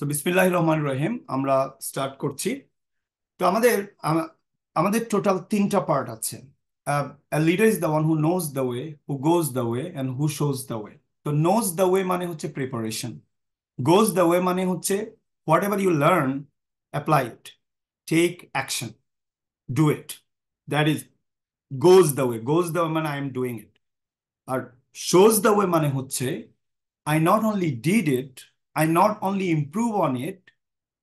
So বিসমিল্লাহ রহমান রহিম আমরা start করছি তো আমাদের আমাদের টোটাল তিনটা পার্ট আছে leader is the one who knows the way who goes the way and who shows the way তো নোজ দ্য ওয়ে মানে হচ্ছে প্রিপারেশন গোজ দ্য ওয়ে মানে হচ্ছে whatever you learn apply it take action do it that is goes the way goes the way মানে I am doing it আর shows the way মানে হচ্ছে I not only did it I not only improve on it,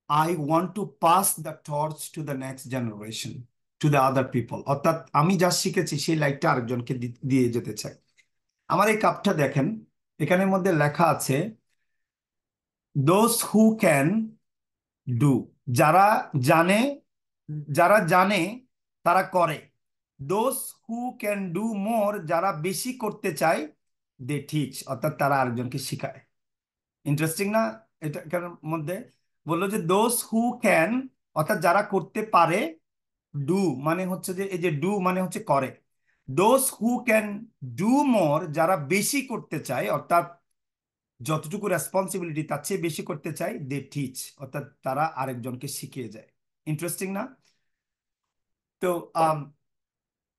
I want to pass the torch to the next generation, to the other people. অর্থাৎ আমি যা শিখেছি সেই লাইটটা আরেকজনকে দিয়ে যেতে চাই আমার এই কাপটা দেখেন এখানের মধ্যে লেখা আছে দোজ হু ক্যান ডু যারা জানে যারা জানে তারা করে those who can do more যারা বেশি করতে চায় দে টিচ অর্থাৎ তারা আরেকজনকে শিখায় ইন্টারেস্টিং না এটার মধ্যে বললো যে দোজ হু ক্যান অর্থাৎ যারা করতে পারে ডু মানে হচ্ছে যে এই যে ডু মানে হচ্ছে করে those who can do more যারা বেশি করতে চায় অর্থাৎ যতটুকু রেসপন্সিবিলিটি তার চেয়ে বেশি করতে চায় দে টিচ অর্থাৎ তারা আরেকজনকে শিখিয়ে যায় ইন্টারেস্টিং না তো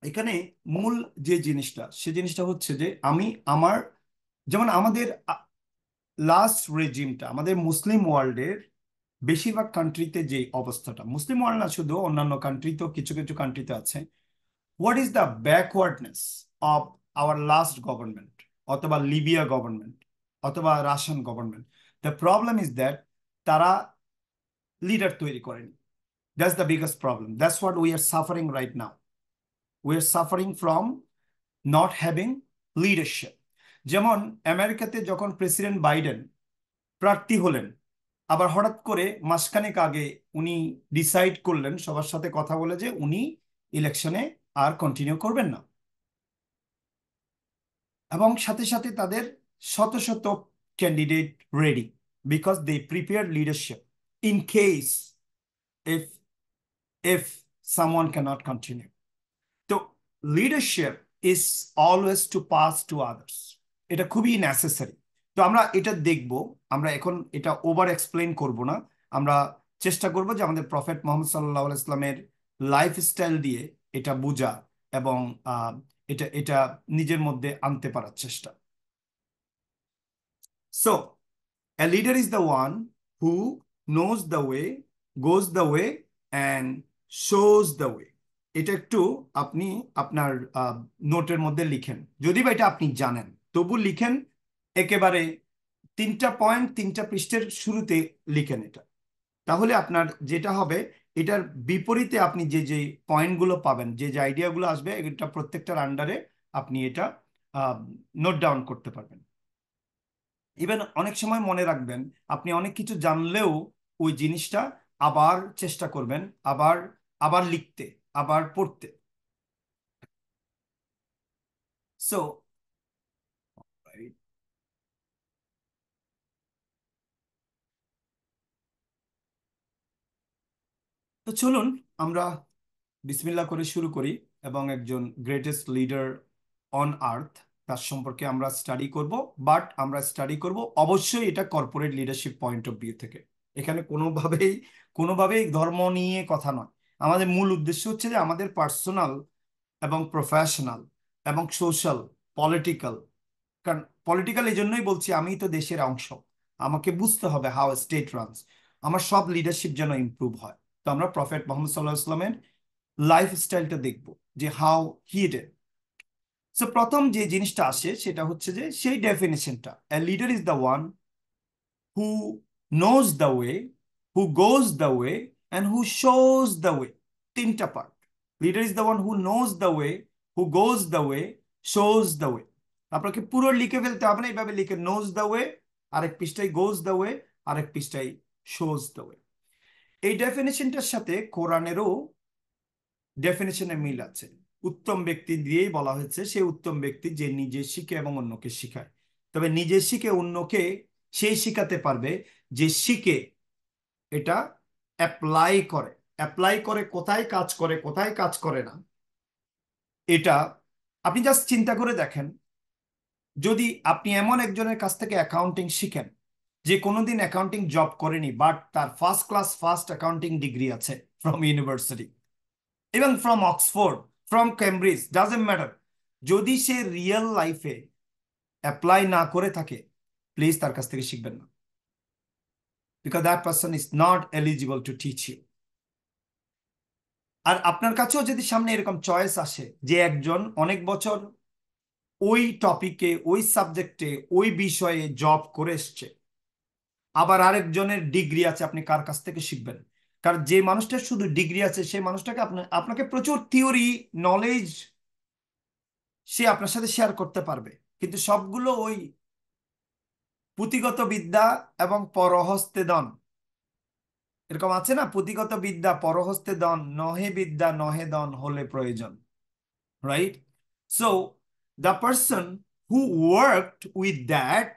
এখানে মূল যে জিনিসটা সে জিনিসটা হচ্ছে যে আমি আমার যেমন আমাদের লাস্ট রেজিমটা আমাদের মুসলিম ওয়ার্ল্ডের বেশিরভাগ কান্ট্রিতে যে অবস্থাটা মুসলিম ওয়ার্ল্ড না শুধু অন্যান্য কান্ট্রি তো কিছু কিছু কান্ট্রিতে আছে what is the backwardness of our last government অথবা লিবিয়া গভর্নমেন্ট অথবা Russian government the problem is that তারা লিডার তৈরি করেনি that's the biggest problem that's what we are suffering right now we are suffering from not having leadership যেমন আমেরিকাতে যখন president Biden প্রার্থী হলেন আবার হঠাৎ করে মাসখানেক আগে উনি ডিসাইড করলেন সবার সাথে কথা বলে যে উনি ইলেকশনে আর কন্টিনিউ করবেন না এবং সাথে সাথে তাদের শত শত candidate ready because they prepare leadership in case if if someone can't continue তো leadership is always to pass to others এটা খুবই নেসেসারি তো আমরা এটা দেখব আমরা এখন এটা ওভার এক্সপ্লেন করব না আমরা চেষ্টা করব যে আমাদের প্রফেট মোহাম্মদ সাল্লাহ ইসলামের লাইফস্টাইল দিয়ে এটা বোঝা এবং এটা এটা নিজের মধ্যে আনতে পারার চেষ্টা so a leader is the one who knows the way goes the way and shows the way এটা একটু আপনি আপনার নোটের মধ্যে লিখেন যদি বা এটা আপনি জানেন তবু লিখেন একেবারে তিনটা পয়েন্ট তিনটা পৃষ্ঠের শুরুতে লিখেন এটা তাহলে আপনার যেটা হবে এটার বিপরীতে আপনি যে যে পয়েন্টগুলো পাবেন যে যে আইডিয়াগুলো আসবে এটা প্রত্যেকটার আন্ডারে আপনি এটা নোট ডাউন করতে পারবেন ইভেন অনেক সময় মনে রাখবেন আপনি অনেক কিছু জানলেও ওই জিনিসটা আবার চেষ্টা করবেন আবার আবার লিখতে আবার পড়তে সো তো চলুন আমরা বিসমিল্লা করে শুরু করি এবং একজন গ্রেটেস্ট লিডার অন আর্থ তার সম্পর্কে আমরা স্টাডি করব বাট আমরা স্টাডি করব অবশ্যই এটা corporate leadership point of view থেকে এখানে কোনোভাবেই কোনোভাবেই ধর্ম নিয়ে কথা নয় আমাদের মূল উদ্দেশ্য হচ্ছে যে আমাদের পার্সোনাল এবং প্রফেশনাল এবং সোশ্যাল পলিটিক্যাল কারণ পলিটিক্যাল এই জন্যই বলছি আমি তো দেশের অংশ আমাকে বুঝতে হবে হাউ স্টেট রানস আমার সব লিডারশিপ যেন ইম্প্রুভ হয় আমরা প্রফেট মোহাম্মদ সাল্লাহ ইসলামের লাইফ স্টাইলটা দেখব যে হাউ হি সো প্রথম যে জিনিসটা আসে সেটা হচ্ছে যে সেই ডেফিনেশনটা a leader is the one who knows the way who goes the way and who shows the way তিনটা part leader is the one who knows the way who goes the way shows the way আপনাকে পুরো লিখে ফেলতে হবে না এইভাবে লিখে nose the way আরেক পিসটাই গোজ দ্য ওয়ে আরেক পিসটাই শোজ দ্য ওয়ে এই ডেফিনেশনটার সাথে কোরআনেরও ডেফিনেশনে মিল আছে উত্তম ব্যক্তি দিয়েই বলা হয়েছে সেই উত্তম ব্যক্তি যে নিজে শিখে এবং অন্যকে শিখায় তবে নিজে শিখে অন্যকে সেই শিখাতে পারবে যে শিখে এটা অ্যাপ্লাই করে অ্যাপ্লাই করে কোথায় কাজ করে কোথায় কাজ করে না এটা আপনি জাস্ট চিন্তা করে দেখেন যদি আপনি এমন একজনের কাছ থেকে অ্যাকাউন্টিং শিখেন যে কোনোদিন অ্যাকাউন্টিং জব করেনি বাট তার first class first accounting degree আছে from university even from Oxford from Cambridge doesn't matter যদি সে রিয়েল লাইফে অ্যাপ্লাই না করে থাকে প্লিজ তার কাছ থেকে শিখবেন না because that person is not eligible to teach you আর আপনার কাছেও যদি সামনে এরকম চয়েস আসে যে একজন অনেক বছর ওই টপিকে ওই সাবজেক্টে ওই বিষয়ে জব করে এসছে আবার আরেকজনের ডিগ্রি আছে আপনি কার কাছ থেকে শিখবেন কারণ যে মানুষটার শুধু ডিগ্রি আছে সেই মানুষটাকে আপনার আপনাকে প্রচুর থিওরি নলেজ সে আপনার সাথে শেয়ার করতে পারবে কিন্তু সবগুলো ওই পুঁথিগত বিদ্যা এবং পরহস্তে দন এরকম আছে না পুঁথিগত বিদ্যা পরহস্তে দন নহে বিদ্যা নহে দন হলে প্রয়োজন right so the person who worked with that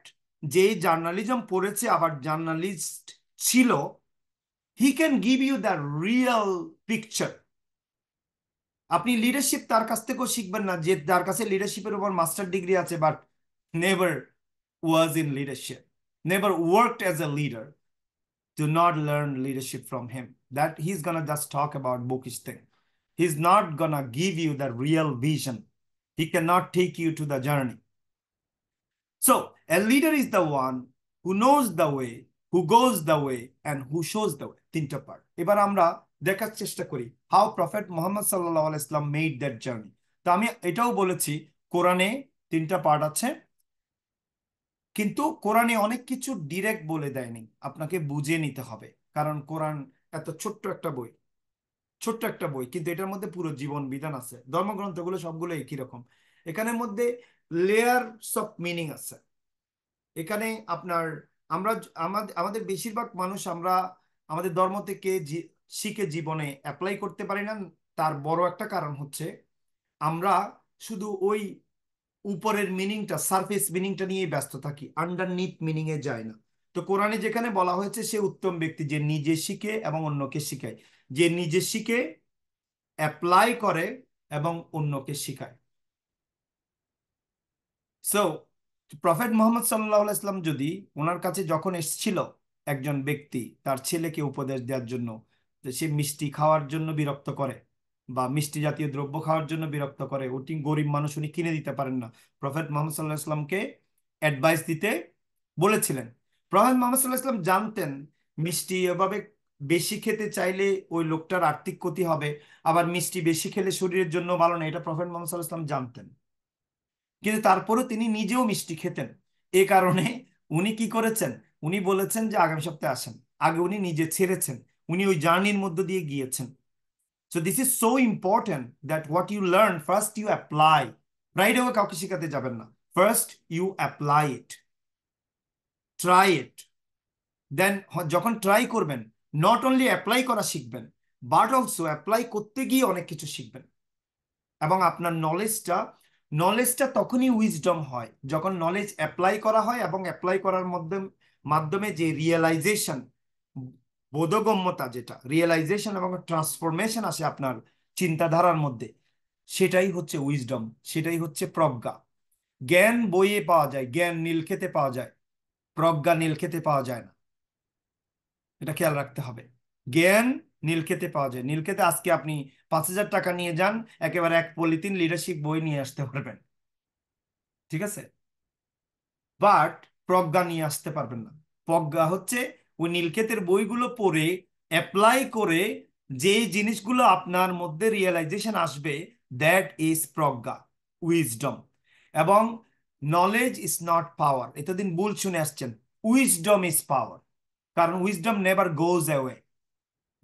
যেই জার্নালিজম পড়েছে আবার জার্নালিস্ট ছিল he can give you the real picture আপনি লিডারশিপ তার কাছ থেকেও শিখবেন না যে তার কাছে লিডারশিপের উপর মাস্টার ডিগ্রি আছে but never was in leadership never worked as a leader do not learn leadership from him. That he's gonna just talk about bookish thing. He's not gonna give you the real vision. He cannot take you to the journey. So a leader is the one who knows the way, who goes the way, and who shows the way. তিনটা part এবার আমরা দেখার চেষ্টা করি how prophet Muhammad সাল্লাহ ইসলাম made that journey তো আমি এটাও বলেছি কোরআনে তিনটা পার্ট আছে কিন্তু কোরআনে অনেক কিছু ডিরেক্ট বলে দেয়নি আপনাকে বুঝে নিতে হবে কারণ কোরআন এত ছোট্ট একটা বই ছোট্ট একটা বই কিন্তু এটার মধ্যে পুরো জীবন বিধান আছে ধর্মগ্রন্থগুলো সবগুলো একই রকম এখানের মধ্যে লেয়ারস অফ মিনিং আছে এখানে আপনার আমরা আমাদের আমাদের বেশিরভাগ মানুষ আমরা আমাদের ধর্ম থেকে শিখে জীবনে অ্যাপ্লাই করতে পারি না তার বড় একটা কারণ হচ্ছে আমরা শুধু ওই উপরের মিনিংটা সারফেস মিনিংটা নিয়ে ব্যস্ত থাকি আন্ডার আন্ডারনিট মিনিংয়ে যায় না তো কোরআনে যেখানে বলা হয়েছে সে উত্তম ব্যক্তি যে নিজে শিখে এবং অন্যকে শিখায় যে নিজে শিখে অ্যাপ্লাই করে এবং অন্যকে শিখায় সো প্রফেট মোহাম্মদ সাল্লাহ ইসলাম যদি ওনার কাছে যখন এসছিল একজন ব্যক্তি তার ছেলেকে উপদেশ দেওয়ার জন্য সে মিষ্টি খাওয়ার জন্য বিরক্ত করে বা মিষ্টি জাতীয় দ্রব্য খাওয়ার জন্য বিরক্ত করে ওটি গরিব মানুষ উনি কিনে দিতে পারেন না প্রফেট মোহাম্মদ সাল্লাহ ইসলামকে অ্যাডভাইস দিতে বলেছিলেন প্রফেট মোহাম্মদ সাল্লাহ ইসলাম জানতেন মিষ্টি এভাবে বেশি খেতে চাইলে ওই লোকটার আর্থিক ক্ষতি হবে আবার মিষ্টি বেশি খেলে শরীরের জন্য ভালো না এটা প্রফেট মোহাম্মদ সাল্লাহ ইসলাম জানতেন কিন্তু তারপরে তিনি নিজেও মিষ্টি খেতেন এ কারণে উনি কি করেছেন উনি বলেছেন যে আগামী সপ্তাহে আসেন আগে উনি নিজে ছেড়েছেন উনি ওই জার্নির মধ্যে দিয়ে গিয়েছেন so this is so important that what you learn first you apply right way কাউকে শেখাতে যাবেন না first you apply it try it then যখন ট্রাই করবেন নট অনলি অ্যাপ্লাই করা শিখবেন বাট অলসো অ্যাপ্লাই করতে গিয়ে অনেক কিছু শিখবেন এবং আপনার নলেজটা নলেজটা তখনই উইজডম হয় যখন নলেজ অ্যাপ্লাই করা হয় এবং অ্যাপ্লাই করার মধ্যে মাধ্যমে যে রিয়েলাইজেশন বোধগম্যতা যেটা রিয়েলাইজেশন এবং ট্রান্সফরমেশন আসে আপনার চিন্তাধারার মধ্যে সেটাই হচ্ছে উইজডম সেটাই হচ্ছে প্রজ্ঞা জ্ঞান বইয়ে পাওয়া যায় জ্ঞান নীলক্ষেতে পাওয়া যায় প্রজ্ঞা নীলক্ষেতে পাওয়া যায় না এটা খেয়াল রাখতে হবে জ্ঞান নীলক্ষেতে পাওয়া যায় নীলক্ষেতে আজকে আপনি পাঁচ হাজার টাকা নিয়ে যান একেবারে এক পলিথিন লিডারশিপ বই নিয়ে আসতে পারবেন ঠিক আছে বাট প্রজ্ঞা নিয়ে আসতে পারবেন না প্রজ্ঞা হচ্ছে ওই নীলক্ষেতের বইগুলো পড়ে অ্যাপ্লাই করে যে জিনিসগুলো আপনার মধ্যে রিয়েলাইজেশন আসবে দ্যাট ইজ প্রজ্ঞা উইজডম এবং নলেজ ইজ নট পাওয়ার এতদিন ভুল শুনে আসছেন উইজডম ইজ পাওয়ার কারণ wisdom never goes away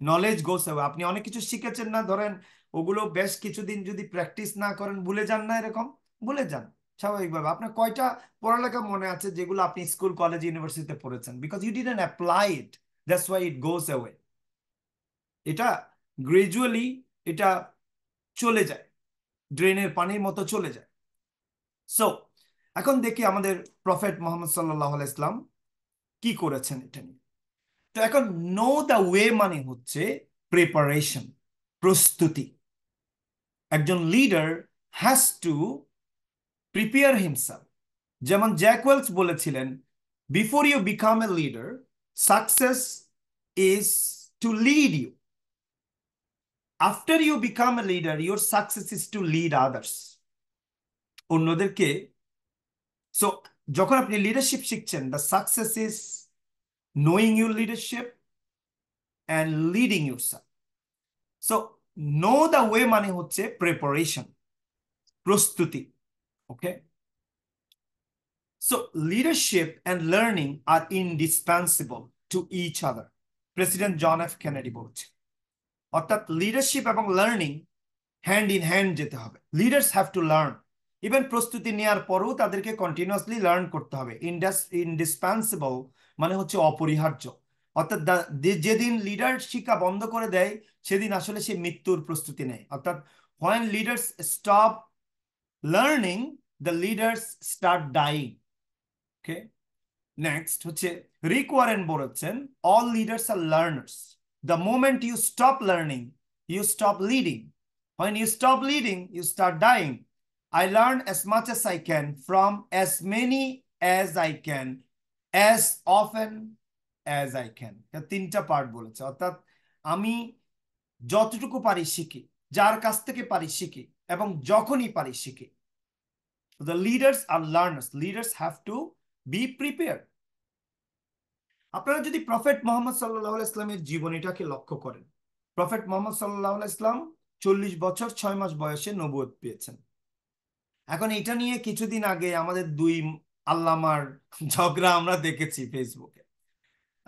knowledge goes হবে আপনি অনেক কিছু শিখেছেন না ধরেন ওগুলো বেশ কিছুদিন যদি প্র্যাকটিস না করেন ভুলে যান না এরকম ভুলে যান স্বাভাবিকভাবে আপনার কয়টা পড়ালেখা মনে আছে যেগুলো আপনি স্কুল কলেজ ইউনিভার্সিটিতে পড়েছেন because you didn't apply it that's why it goes away এটা গ্রেজুয়ালি এটা চলে যায় ড্রেনের পানির মতো চলে যায় সো এখন দেখি আমাদের প্রফেট মোহাম্মদ সাল্লাহ ইসলাম কি করেছেন এটা নিয়ে তো এখন নো দ্য ওয়ে মানে হচ্ছে প্রিপারেশন প্রস্তুতি একজন leader has to prepare himself যেমন জ্যাকওয়েলস বলেছিলেন before you become a leader success is to lead you after you become a leader your success is to lead others অন্যদেরকে so যখন আপনি leadership শিখছেন the success is knowing your leadership and leading yourself. So know the way মানে হচ্ছে preparation, prostuti. okay? So leadership and learning are indispensable to each other. President John f Kennedy বলছে অর্থাৎ leadership এবং learning hand in hand যেতে হবে leaders have to learn even প্রস্তুতি নেওয়ার পরও তাদেরকে কন্টিনিউয়াসলি লার্ন করতে হবে ইন্ডাস ইনডিসপেন্সিবল মানে হচ্ছে অপরিহার্য অর্থাৎ যেদিন লিডার শিক্ষা বন্ধ করে দেয় সেদিন আসলে সে মৃত্যুর প্রস্তুতি নেয় অর্থাৎ when leaders stop learning the leaders start dying okay next হচ্ছে রিক ওয়ারেন বলেছেন all leaders are learners the moment you stop learning you stop leading when you stop leading you start dying I learn as much as I can from as many as I can as often as I can তিনটা পার্ট বলেছে অর্থাৎ আমি যতটুকু পারি শিখি যার কাছ থেকে পারি শিখি এবং যখনই পারি শিখি the leaders are learners leaders have to be prepare আপনারা যদি প্রফেট মোহাম্মদ সাল্লাহ ইসলামের জীবনীটাকে লক্ষ্য করেন প্রফেট মোহাম্মদ সাল্লাহ ইসলাম চল্লিশ বছর ছয় মাস বয়সে নবুয়ত পেয়েছেন এখন এটা নিয়ে কিছুদিন আগে আমাদের দুই আল্লামার ঝগড়া আমরা দেখেছি ফেসবুকে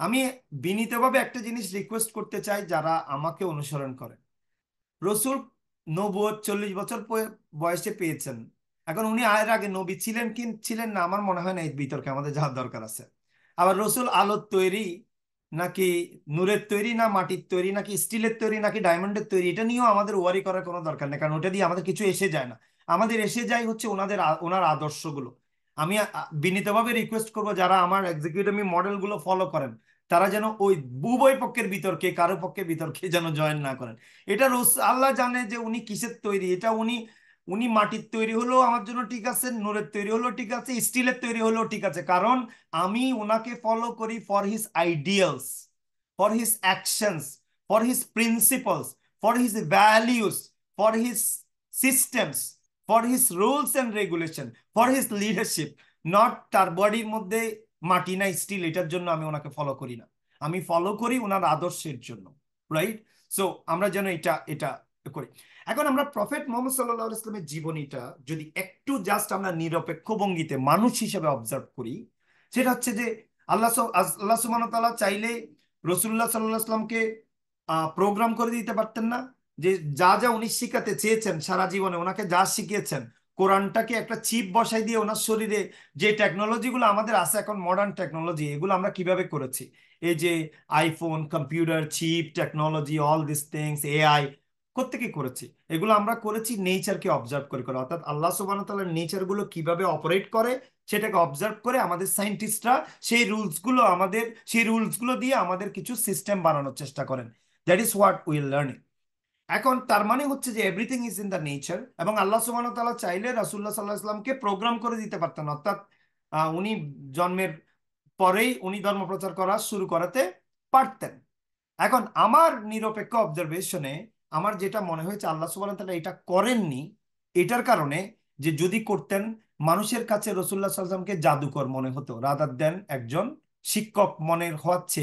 আমি বিনীতভাবে একটা জিনিস রিকোয়েস্ট করতে চাই যারা আমাকে অনুসরণ করেন রসুল নবুয় চল্লিশ বছর বয়সে পেয়েছেন এখন উনি আয়ের আগে নবী ছিলেন কি ছিলেন না আমার মনে হয় না এই বিতর্কে আমাদের যাওয়ার দরকার আছে আবার রসুল আলোর তৈরি নাকি নূরের তৈরি না মাটির তৈরি নাকি স্টিলের তৈরি নাকি ডায়মন্ডের তৈরি এটা নিয়েও আমাদের ওয়ারি করার কোনো দরকার নেই কারণ ওটা দিয়ে আমাদের কিছু এসে যায় না আমাদের এসে যায় হচ্ছে ওনাদের ওনার আদর্শগুলো আমি বিনীতভাবে রিকোয়েস্ট করব যারা আমার এক্সিকিউটিভ মডেলগুলো ফলো করেন তারা যেন ওই উভয় পক্ষের বিতর্কে কারো পক্ষে বিতর্কে যেন জয়েন না করেন এটা রোজ আল্লাহ জানে যে উনি কিসের তৈরি এটা উনি উনি মাটির তৈরি হলেও আমার জন্য ঠিক আছে নোরের তৈরি হলেও ঠিক আছে স্টিলের তৈরি হলেও ঠিক আছে কারণ আমি ওনাকে ফলো করি for his ideals for his actions for his principles for his values for his systems for his rules and regulation for his leadership not তার বডির মধ্যে মাটি না স্টিল এটার জন্য আমি ওনাকে ফলো করি না আমি ফলো করি ওনার আদর্শের জন্য রাইট সো আমরা যেন এটা এটা করি এখন আমরা প্রফেট মোহাম্মদ সাল্লাহ ইসলামের জীবনীটা যদি একটু জাস্ট আমরা নিরপেক্ষ ভঙ্গিতে মানুষ হিসেবে অবজার্ভ করি সেটা হচ্ছে যে আল্লাহ আল্লাহ সুমান তালা চাইলে রসুল্লাহ সাল্লাহ আসলামকে প্রোগ্রাম করে দিতে পারতেন না যে যা যা উনি শিখাতে চেয়েছেন সারা জীবনে ওনাকে যা শিখিয়েছেন কোরআনটাকে একটা চিপ বসাই দিয়ে ওনার শরীরে যে টেকনোলজিগুলো আমাদের আছে এখন মডার্ন টেকনোলজি এগুলো আমরা কিভাবে করেছি এই যে iPhone computer chip technology all this things AI কোথেকে করেছি এগুলো আমরা করেছি নেচারকে অবজার্ভ করে করে অর্থাৎ আল্লাহ সুবান তাল্লাহ নেচারগুলো কিভাবে অপারেট করে সেটাকে অবজার্ভ করে আমাদের সায়েন্টিস্টরা সেই রুলসগুলো আমাদের সেই রুলসগুলো দিয়ে আমাদের কিছু সিস্টেম বানানোর চেষ্টা করেন that is what will learning এখন তার মানে হচ্ছে যে everything is in the nature এবং আল্লাহ সুবাহ তালা চাইলে রাসুল্লাহ সাল্লাহ ইসলামকে প্রোগ্রাম করে দিতে পারতেন অর্থাৎ উনি জন্মের পরেই উনি ধর্ম প্রচার করা শুরু করাতে পারতেন এখন আমার নিরপেক্ষ অবজারভেশনে আমার যেটা মনে হয়েছে আল্লাহ সুবাহ তালা এটা করেননি এটার কারণে যে যদি করতেন মানুষের কাছে রসুল্লাহ সাল্লামকে জাদুকর মনে হতো রাদার দেন একজন শিক্ষক মনের হচ্ছে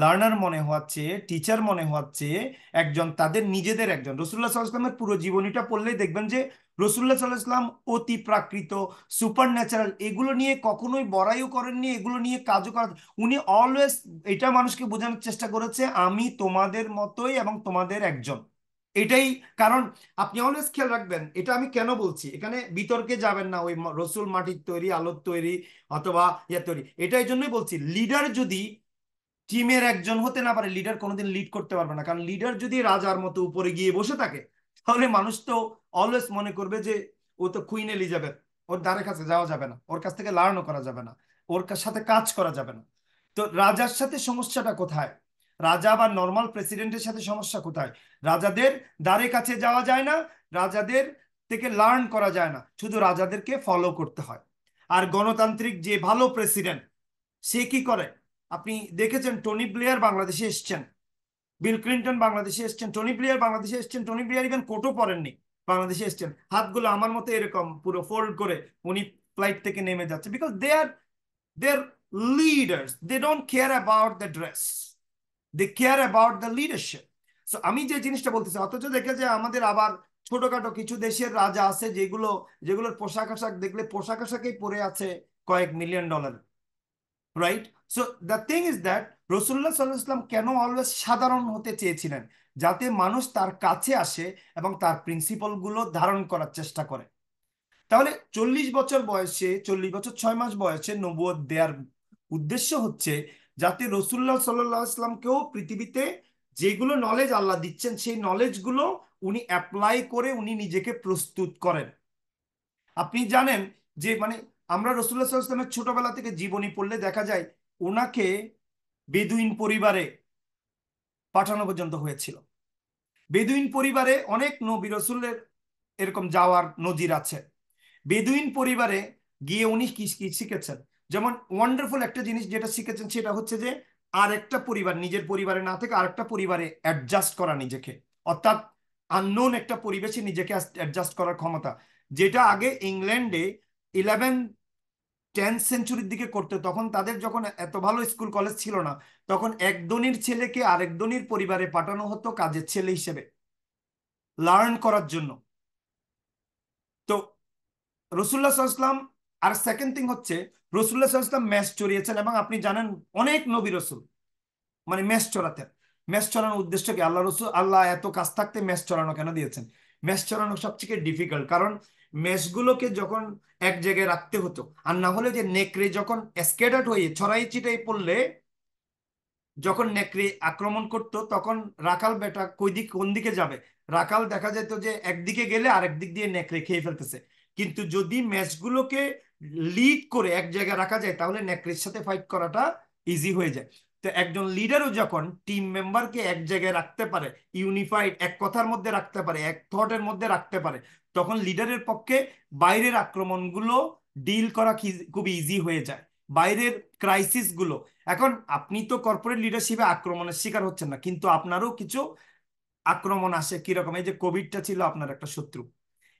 লার্নার মনে হওয়ার চেয়ে টিচার মনে হওয়ার চেয়ে একজন তাদের নিজেদের একজন রসুল্লাহ সাল্লাহামের পুরো জীবনীটা পড়লেই দেখবেন যে রসুল্লাহ ইসলাম অতি প্রাকৃত সুপার ন্যাচারাল এগুলো নিয়ে কখনোই বড়াইও করেননি এগুলো নিয়ে কাজও করা উনি অলওয়েজ এটা মানুষকে বোঝানোর চেষ্টা করেছে আমি তোমাদের মতোই এবং তোমাদের একজন এটাই কারণ আপনি অলওয়েজ খেয়াল রাখবেন এটা আমি কেন বলছি এখানে বিতর্কে যাবেন না ওই রসুল মাটির তৈরি আলোর তৈরি অথবা ইয়ে তৈরি এটা এই জন্যই বলছি লিডার যদি টিমের একজন হতে না পারে লিডার কোনোদিন লিড করতে পারবে না কারণ লিডার যদি রাজার মতো উপরে গিয়ে বসে থাকে তাহলে মানুষ তো অলওয়েজ মনে করবে যে ও তো কুইন এলিজাবেথ ওর দ্বারের কাছে যাওয়া যাবে না ওর কাছ থেকে লার্নও করা যাবে না ওর সাথে কাজ করা যাবে না তো রাজার সাথে সমস্যাটা কোথায় রাজা বা নর্মাল প্রেসিডেন্টের সাথে সমস্যা কোথায় রাজাদের দ্বারে কাছে যাওয়া যায় না রাজাদের থেকে লার্ন করা যায় না শুধু রাজাদেরকে ফলো করতে হয় আর গণতান্ত্রিক যে ভালো প্রেসিডেন্ট সে কি করে আপনি দেখেছেন টনি প্লেয়ার বাংলাদেশে এসছেন বিল ক্লিন্টন বাংলাদেশে এসছেন টনি প্লেয়ার বাংলাদেশে এসছেন টনি প্লেয়ার ইভেন কোটো পরেননি বাংলাদেশে এসছেন হাতগুলো আমার মতো এরকম পুরো ফোল্ড করে উনি ফ্লাইট থেকে নেমে যাচ্ছে because they are they are leaders they don't care about the dress they care about the leadership so আমি যে জিনিসটা বলতেছি অথচ দেখে যে আমাদের আবার ছোটখাটো কিছু দেশের রাজা আছে যেগুলো যেগুলোর পোশাক আশাক দেখলে পোশাক আশাকেই পরে আছে কয়েক million dollar right so the thing is that রসুল্লাহ সাল্লাহাম কেন অলওয়েজ সাধারণ হতে চেয়েছিলেন যাতে মানুষ তার কাছে আসে এবং তার প্রিন্সিপালগুলো ধারণ করার চেষ্টা করে তাহলে চল্লিশ বছর বয়সে চল্লিশ বছর ছয় মাস বয়সে নবুয় দেয়ার উদ্দেশ্য হচ্ছে যাতে রসুল্লাহ সাল্লাহামকেও পৃথিবীতে যেগুলো নলেজ আল্লাহ দিচ্ছেন সেই নলেজগুলো উনি অ্যাপ্লাই করে উনি নিজেকে প্রস্তুত করেন আপনি জানেন যে মানে আমরা রসুল্লাহ সাল্লাহামের ছোটবেলা থেকে জীবনী পড়লে দেখা যায় ওনাকে বেদুইন পরিবারে পাঠানো পর্যন্ত হয়েছিল বেদুইন পরিবারে অনেক নবী রসুলের এরকম যাওয়ার নজির আছে বেদুইন পরিবারে গিয়ে উনি কি কি শিখেছেন যেমন ওয়ান্ডারফুল একটা জিনিস যেটা শিখেছেন সেটা হচ্ছে যে আর একটা পরিবার নিজের পরিবারে না থেকে আরেকটা পরিবারে অ্যাডজাস্ট করা নিজেকে অর্থাৎ আননোন একটা পরিবেশে নিজেকে অ্যাডজাস্ট করার ক্ষমতা যেটা আগে ইংল্যান্ডে ইলেভেন টেন সেঞ্চুরির দিকে করতে তখন তাদের যখন এত ভালো স্কুল কলেজ ছিল না তখন এক ধনির ছেলেকে আরেক ধনির পরিবারে পাঠানো হতো কাজের ছেলে হিসেবে লার্ন করার জন্য তো রসুল্লাহ সাল্লাম আর সেকেন্ড থিং হচ্ছে রসুল্লাহ সাল্লাম ম্যাচ চড়িয়েছেন এবং আপনি জানেন অনেক নবী রসুল মানে ম্যাচ চড়াতেন ম্যাচ চড়ানোর উদ্দেশ্য কি আল্লাহ রসুল আল্লাহ এত কাজ থাকতে ম্যাচ চড়ানো কেন দিয়েছেন ম্যাচ চড়ানো সবচেয়ে ডিফিকাল্ট কারণ মেশগুলোকে যখন এক জায়গায় রাখতে হতো আর না হলে যে নেকড়ে যখন স্কেডার্ড হয়ে ছড়াই চিটাই পড়লে যখন নেকড়ে আক্রমণ করতো তখন রাখাল বেটা কই দিক কোন দিকে যাবে রাখাল দেখা যেত যে একদিকে গেলে আরেক দিক দিয়ে নেকড়ে খেয়ে ফেলতেছে কিন্তু যদি ম্যাচগুলোকে লিড করে এক জায়গায় রাখা যায় তাহলে নেকড়ের সাথে ফাইট করাটা ইজি হয়ে যায় তো একজন লিডারও যখন টিম মেম্বারকে এক জায়গায় রাখতে পারে ইউনিফাইড এক কথার মধ্যে রাখতে পারে এক থটের মধ্যে রাখতে পারে তখন লিডারের পক্ষে বাইরের আক্রমণগুলো ডিল করা খুব ইজি হয়ে যায় বাইরের ক্রাইসিস গুলো এখন আপনি তো কর্পোরেট লিডারশিপে আক্রমণের শিকার হচ্ছেন না কিন্তু আপনারও কিছু আক্রমণ আসে কিরকম এই যে কোভিডটা ছিল আপনার একটা শত্রু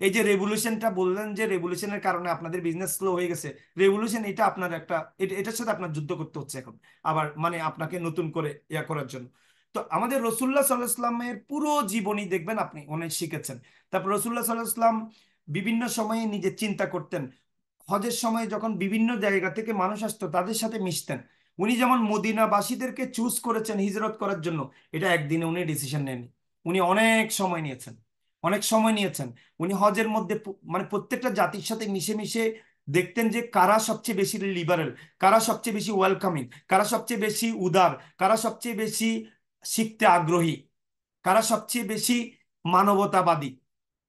এই যে রেভলিউশনটা বললেন যে রেভলিউশনের কারণে আপনাদের বিজনেস স্লো হয়ে গেছে রেভলিউশন এটা আপনার একটা এটার সাথে আপনার যুদ্ধ করতে হচ্ছে এখন আবার মানে আপনাকে নতুন করে ইয়া করার জন্য তো আমাদের রসুল্লাহ সাল্লাহামের পুরো জীবনী দেখবেন আপনি অনেক শিখেছেন তারপর রসুল্লাহ সাল্লাহাম বিভিন্ন সময়ে নিজে চিন্তা করতেন হজের সময়ে যখন বিভিন্ন জায়গা থেকে মানুষ আসতো তাদের সাথে মিশতেন উনি যেমন মদিনাবাসীদেরকে চুজ করেছেন হিজরত করার জন্য এটা একদিনে উনি ডিসিশন নেননি উনি অনেক সময় নিয়েছেন অনেক সময় নিয়েছেন উনি হজের মধ্যে মানে প্রত্যেকটা জাতির সাথে মিশে মিশে দেখতেন যে কারা সবচেয়ে বেশি লিবারেল কারা সবচেয়ে বেশি ওয়েলকামিং কারা সবচেয়ে বেশি উদার কারা সবচেয়ে বেশি শিখতে আগ্রহী কারা সবচেয়ে বেশি মানবতাবাদী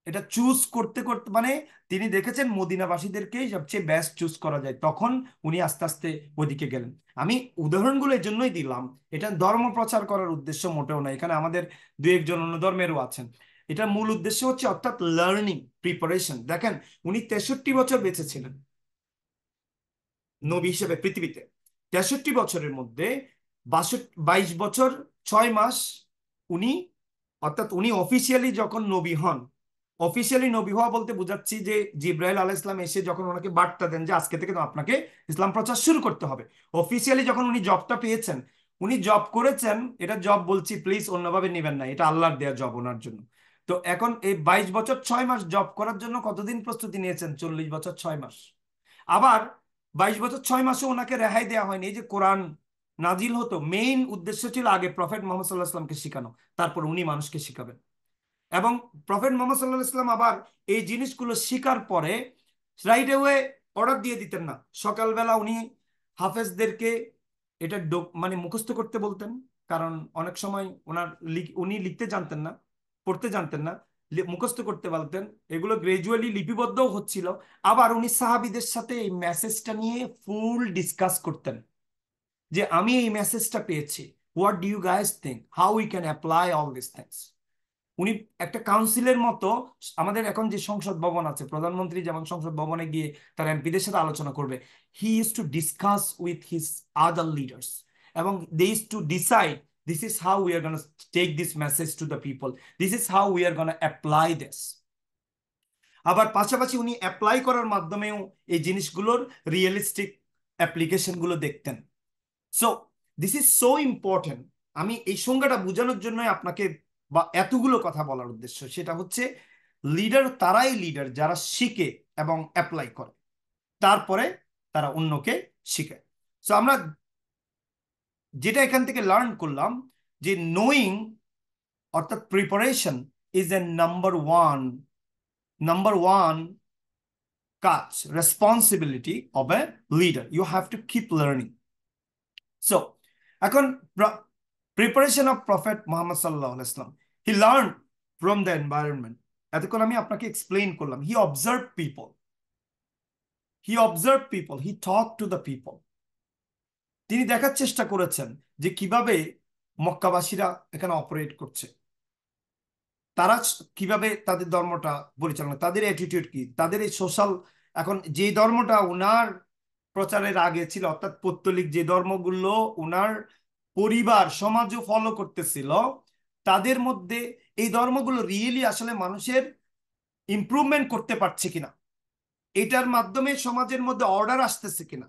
এটা চুজ করতে করতে মানে তিনি দেখেছেন মদিনাবাসীদেরকেই সবচেয়ে বেস্ট চুজ করা যায় তখন উনি আস্তে আস্তে ওদিকে গেলেন আমি উদাহরণগুলো এই জন্যই দিলাম এটা ধর্ম প্রচার করার উদ্দেশ্য মোটেও না এখানে আমাদের দু একজন অন্য ধর্মেরও আছেন এটা মূল উদ্দেশ্য হচ্ছে অর্থাৎ লার্নিং প্রিপারেশন দেখেন উনি তেষট্টি বছর বেঁচে ছিলেন নবী হিসেবে পৃথিবীতে তেষট্টি বছরের মধ্যে বাইশ বছর ছয় মাস উনি অর্থাৎ উনি অফিসিয়ালি যখন নবী হন অফিসিয়ালি নবী হওয়া বলতে বুঝাচ্ছি যে জিব্রাহিল আলাহ ইসলাম এসে যখন ওনাকে বার্তা দেন যে আজকে থেকে আপনাকে ইসলাম প্রচার শুরু করতে হবে অফিসিয়ালি যখন উনি জবটা পেয়েছেন উনি জব করেছেন এটা জব বলছি প্লিজ অন্যভাবে নেবেন না এটা আল্লাহর দেয়া জব ওনার জন্য তো এখন এই বাইশ বছর ছয় মাস জব করার জন্য কতদিন প্রস্তুতি নিয়েছেন চল্লিশ বছর ছয় মাস আবার বাইশ বছর ছয় মাসে ওনাকে রেহাই দেওয়া হয়নি এই যে কোরআন নাজিল হতো মেইন উদ্দেশ্য ছিল আগে প্রফেট মোহাম্মদ সাল্লাহ ইসলামকে শেখানো তারপর উনি মানুষকে শিখাবেন এবং প্রফেট মোহাম্মদ সাল্লাহ ইসলাম আবার এই জিনিসগুলো শিকার পরে রাইট ওয়ে অর্ডার দিয়ে দিতেন না সকালবেলা উনি হাফেজদেরকে এটা মানে মুখস্থ করতে বলতেন কারণ অনেক সময় ওনার উনি লিখতে জানতেন না পড়তে জানতেন না মুখস্থ করতে পারতেন এগুলো গ্রেজুয়ালি লিপিবদ্ধও হচ্ছিল আবার উনি সাহাবিদের সাথে এই মেসেজটা নিয়ে ফুল ডিসকাস করতেন যে আমি এই মেসেজটা পেয়েছি what do you guys think how we can apply all this things উনি একটা কাউন্সিলের মতো আমাদের এখন যে সংসদ ভবন আছে প্রধানমন্ত্রী যেমন সংসদ ভবনে গিয়ে তার এমপিদের সাথে আলোচনা করবে he is to discuss with his other leaders এবং they is to decide this is how we are going take this message to to people this this how we are are apply to আবার পাশাপাশি উনি apply করার মাধ্যমেও এই জিনিসগুলোর realistic অ্যাপ্লিকেশনগুলো দেখতেন so this is so important আমি এই সংজ্ঞাটা বোঝানোর জন্য আপনাকে বা এতগুলো কথা বলার উদ্দেশ্য সেটা হচ্ছে লিডার তারাই লিডার যারা শিখে এবং অ্যাপ্লাই করে তারপরে তারা অন্যকে শিখায় সো আমরা যেটা এখান থেকে লার্ন করলাম যে নোয়িং অর্থাৎ preparation is a number one number one কাজ responsibility of a leader you have to keep learning so এখন প্রিপারেশন অফ প্রফেট মোহাম্মদ সাল্লাহ ইসলাম he learn from the environment এতক্ষণ আমি আপনাকে এক্সপ্লেন করলাম he observe people he observe people he talk to the people তিনি দেখার চেষ্টা করেছেন যে কিভাবে মক্কাবাসীরা এখানে অপারেট করছে তারা কিভাবে তাদের ধর্মটা পরিচালনা তাদের অ্যাটিটিউড কি তাদের এই সোশ্যাল এখন যে ধর্মটা ওনার প্রচারের আগে ছিল অর্থাৎ পত্তলিক যে ধর্মগুলো ওনার পরিবার সমাজও ফলো করতেছিল তাদের মধ্যে এই ধর্মগুলো রিয়েলি আসলে মানুষের ইম্প্রুভমেন্ট করতে পারছে কিনা এটার মাধ্যমে সমাজের মধ্যে অর্ডার আসতেছে কিনা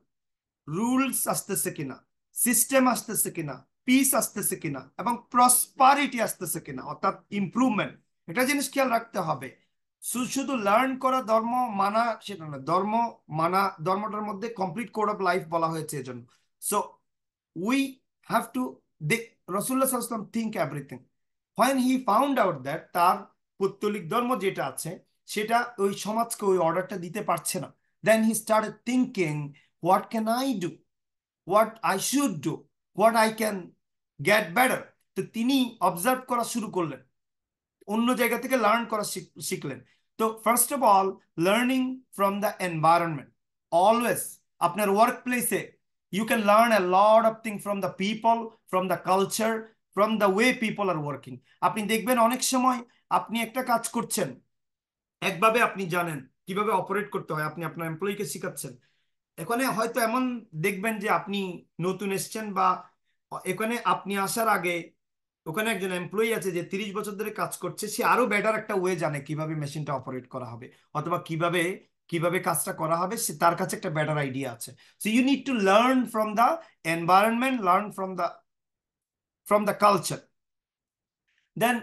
রুলস আসতেছে কিনা সিস্টেম আসতেছে কিনা পিস আসতেছে কিনা এবং প্রসপারিটি আসতেছে কিনা অর্থাৎ ইম্প্রুভমেন্ট এটা জিনিস খেয়াল রাখতে হবে শুধু লার্ন করা ধর্ম মানা সেটা না ধর্ম মানা ধর্মটার মধ্যে কমপ্লিট কোড অফ লাইফ বলা হয়েছে এজন্য সো উই হ্যাভ টু রসুল্লাহ think everything when he found out that তার পুত্তলিক ধর্ম যেটা আছে সেটা ওই সমাজকে ওই অর্ডারটা দিতে পারছে না then he start thinking what can I do what I should do what I can get better তো তিনি অবজার্ভ করা শুরু করলেন অন্য জায়গা থেকে লার্ন করা শিখলেন তো first of all learning from the environment always আপনার ওয়ার্ক প্লেসে you can learn a lot of thing from the people from the culture from the way people are working আপনি দেখবেন অনেক সময় আপনি একটা কাজ করছেন একভাবে আপনি জানেন কিভাবে অপারেট করতে হয় আপনি আপনার এমপ্লয়িকে শেখাচ্ছেন এখানে হয়তো এমন দেখবেন যে আপনি নতুন এসছেন বা এখানে আপনি আসার আগে ওখানে একজন এমপ্লয়ি আছে যে তিরিশ বছর ধরে কাজ করছে সে আরো বেটার একটা ওয়ে জানে কিভাবে মেশিনটা অপারেট করা হবে অথবা কিভাবে কিভাবে কাজটা করা হবে সে তার কাছে একটা বেটার আইডিয়া আছে so you need to learn from the environment learn from the from the culture then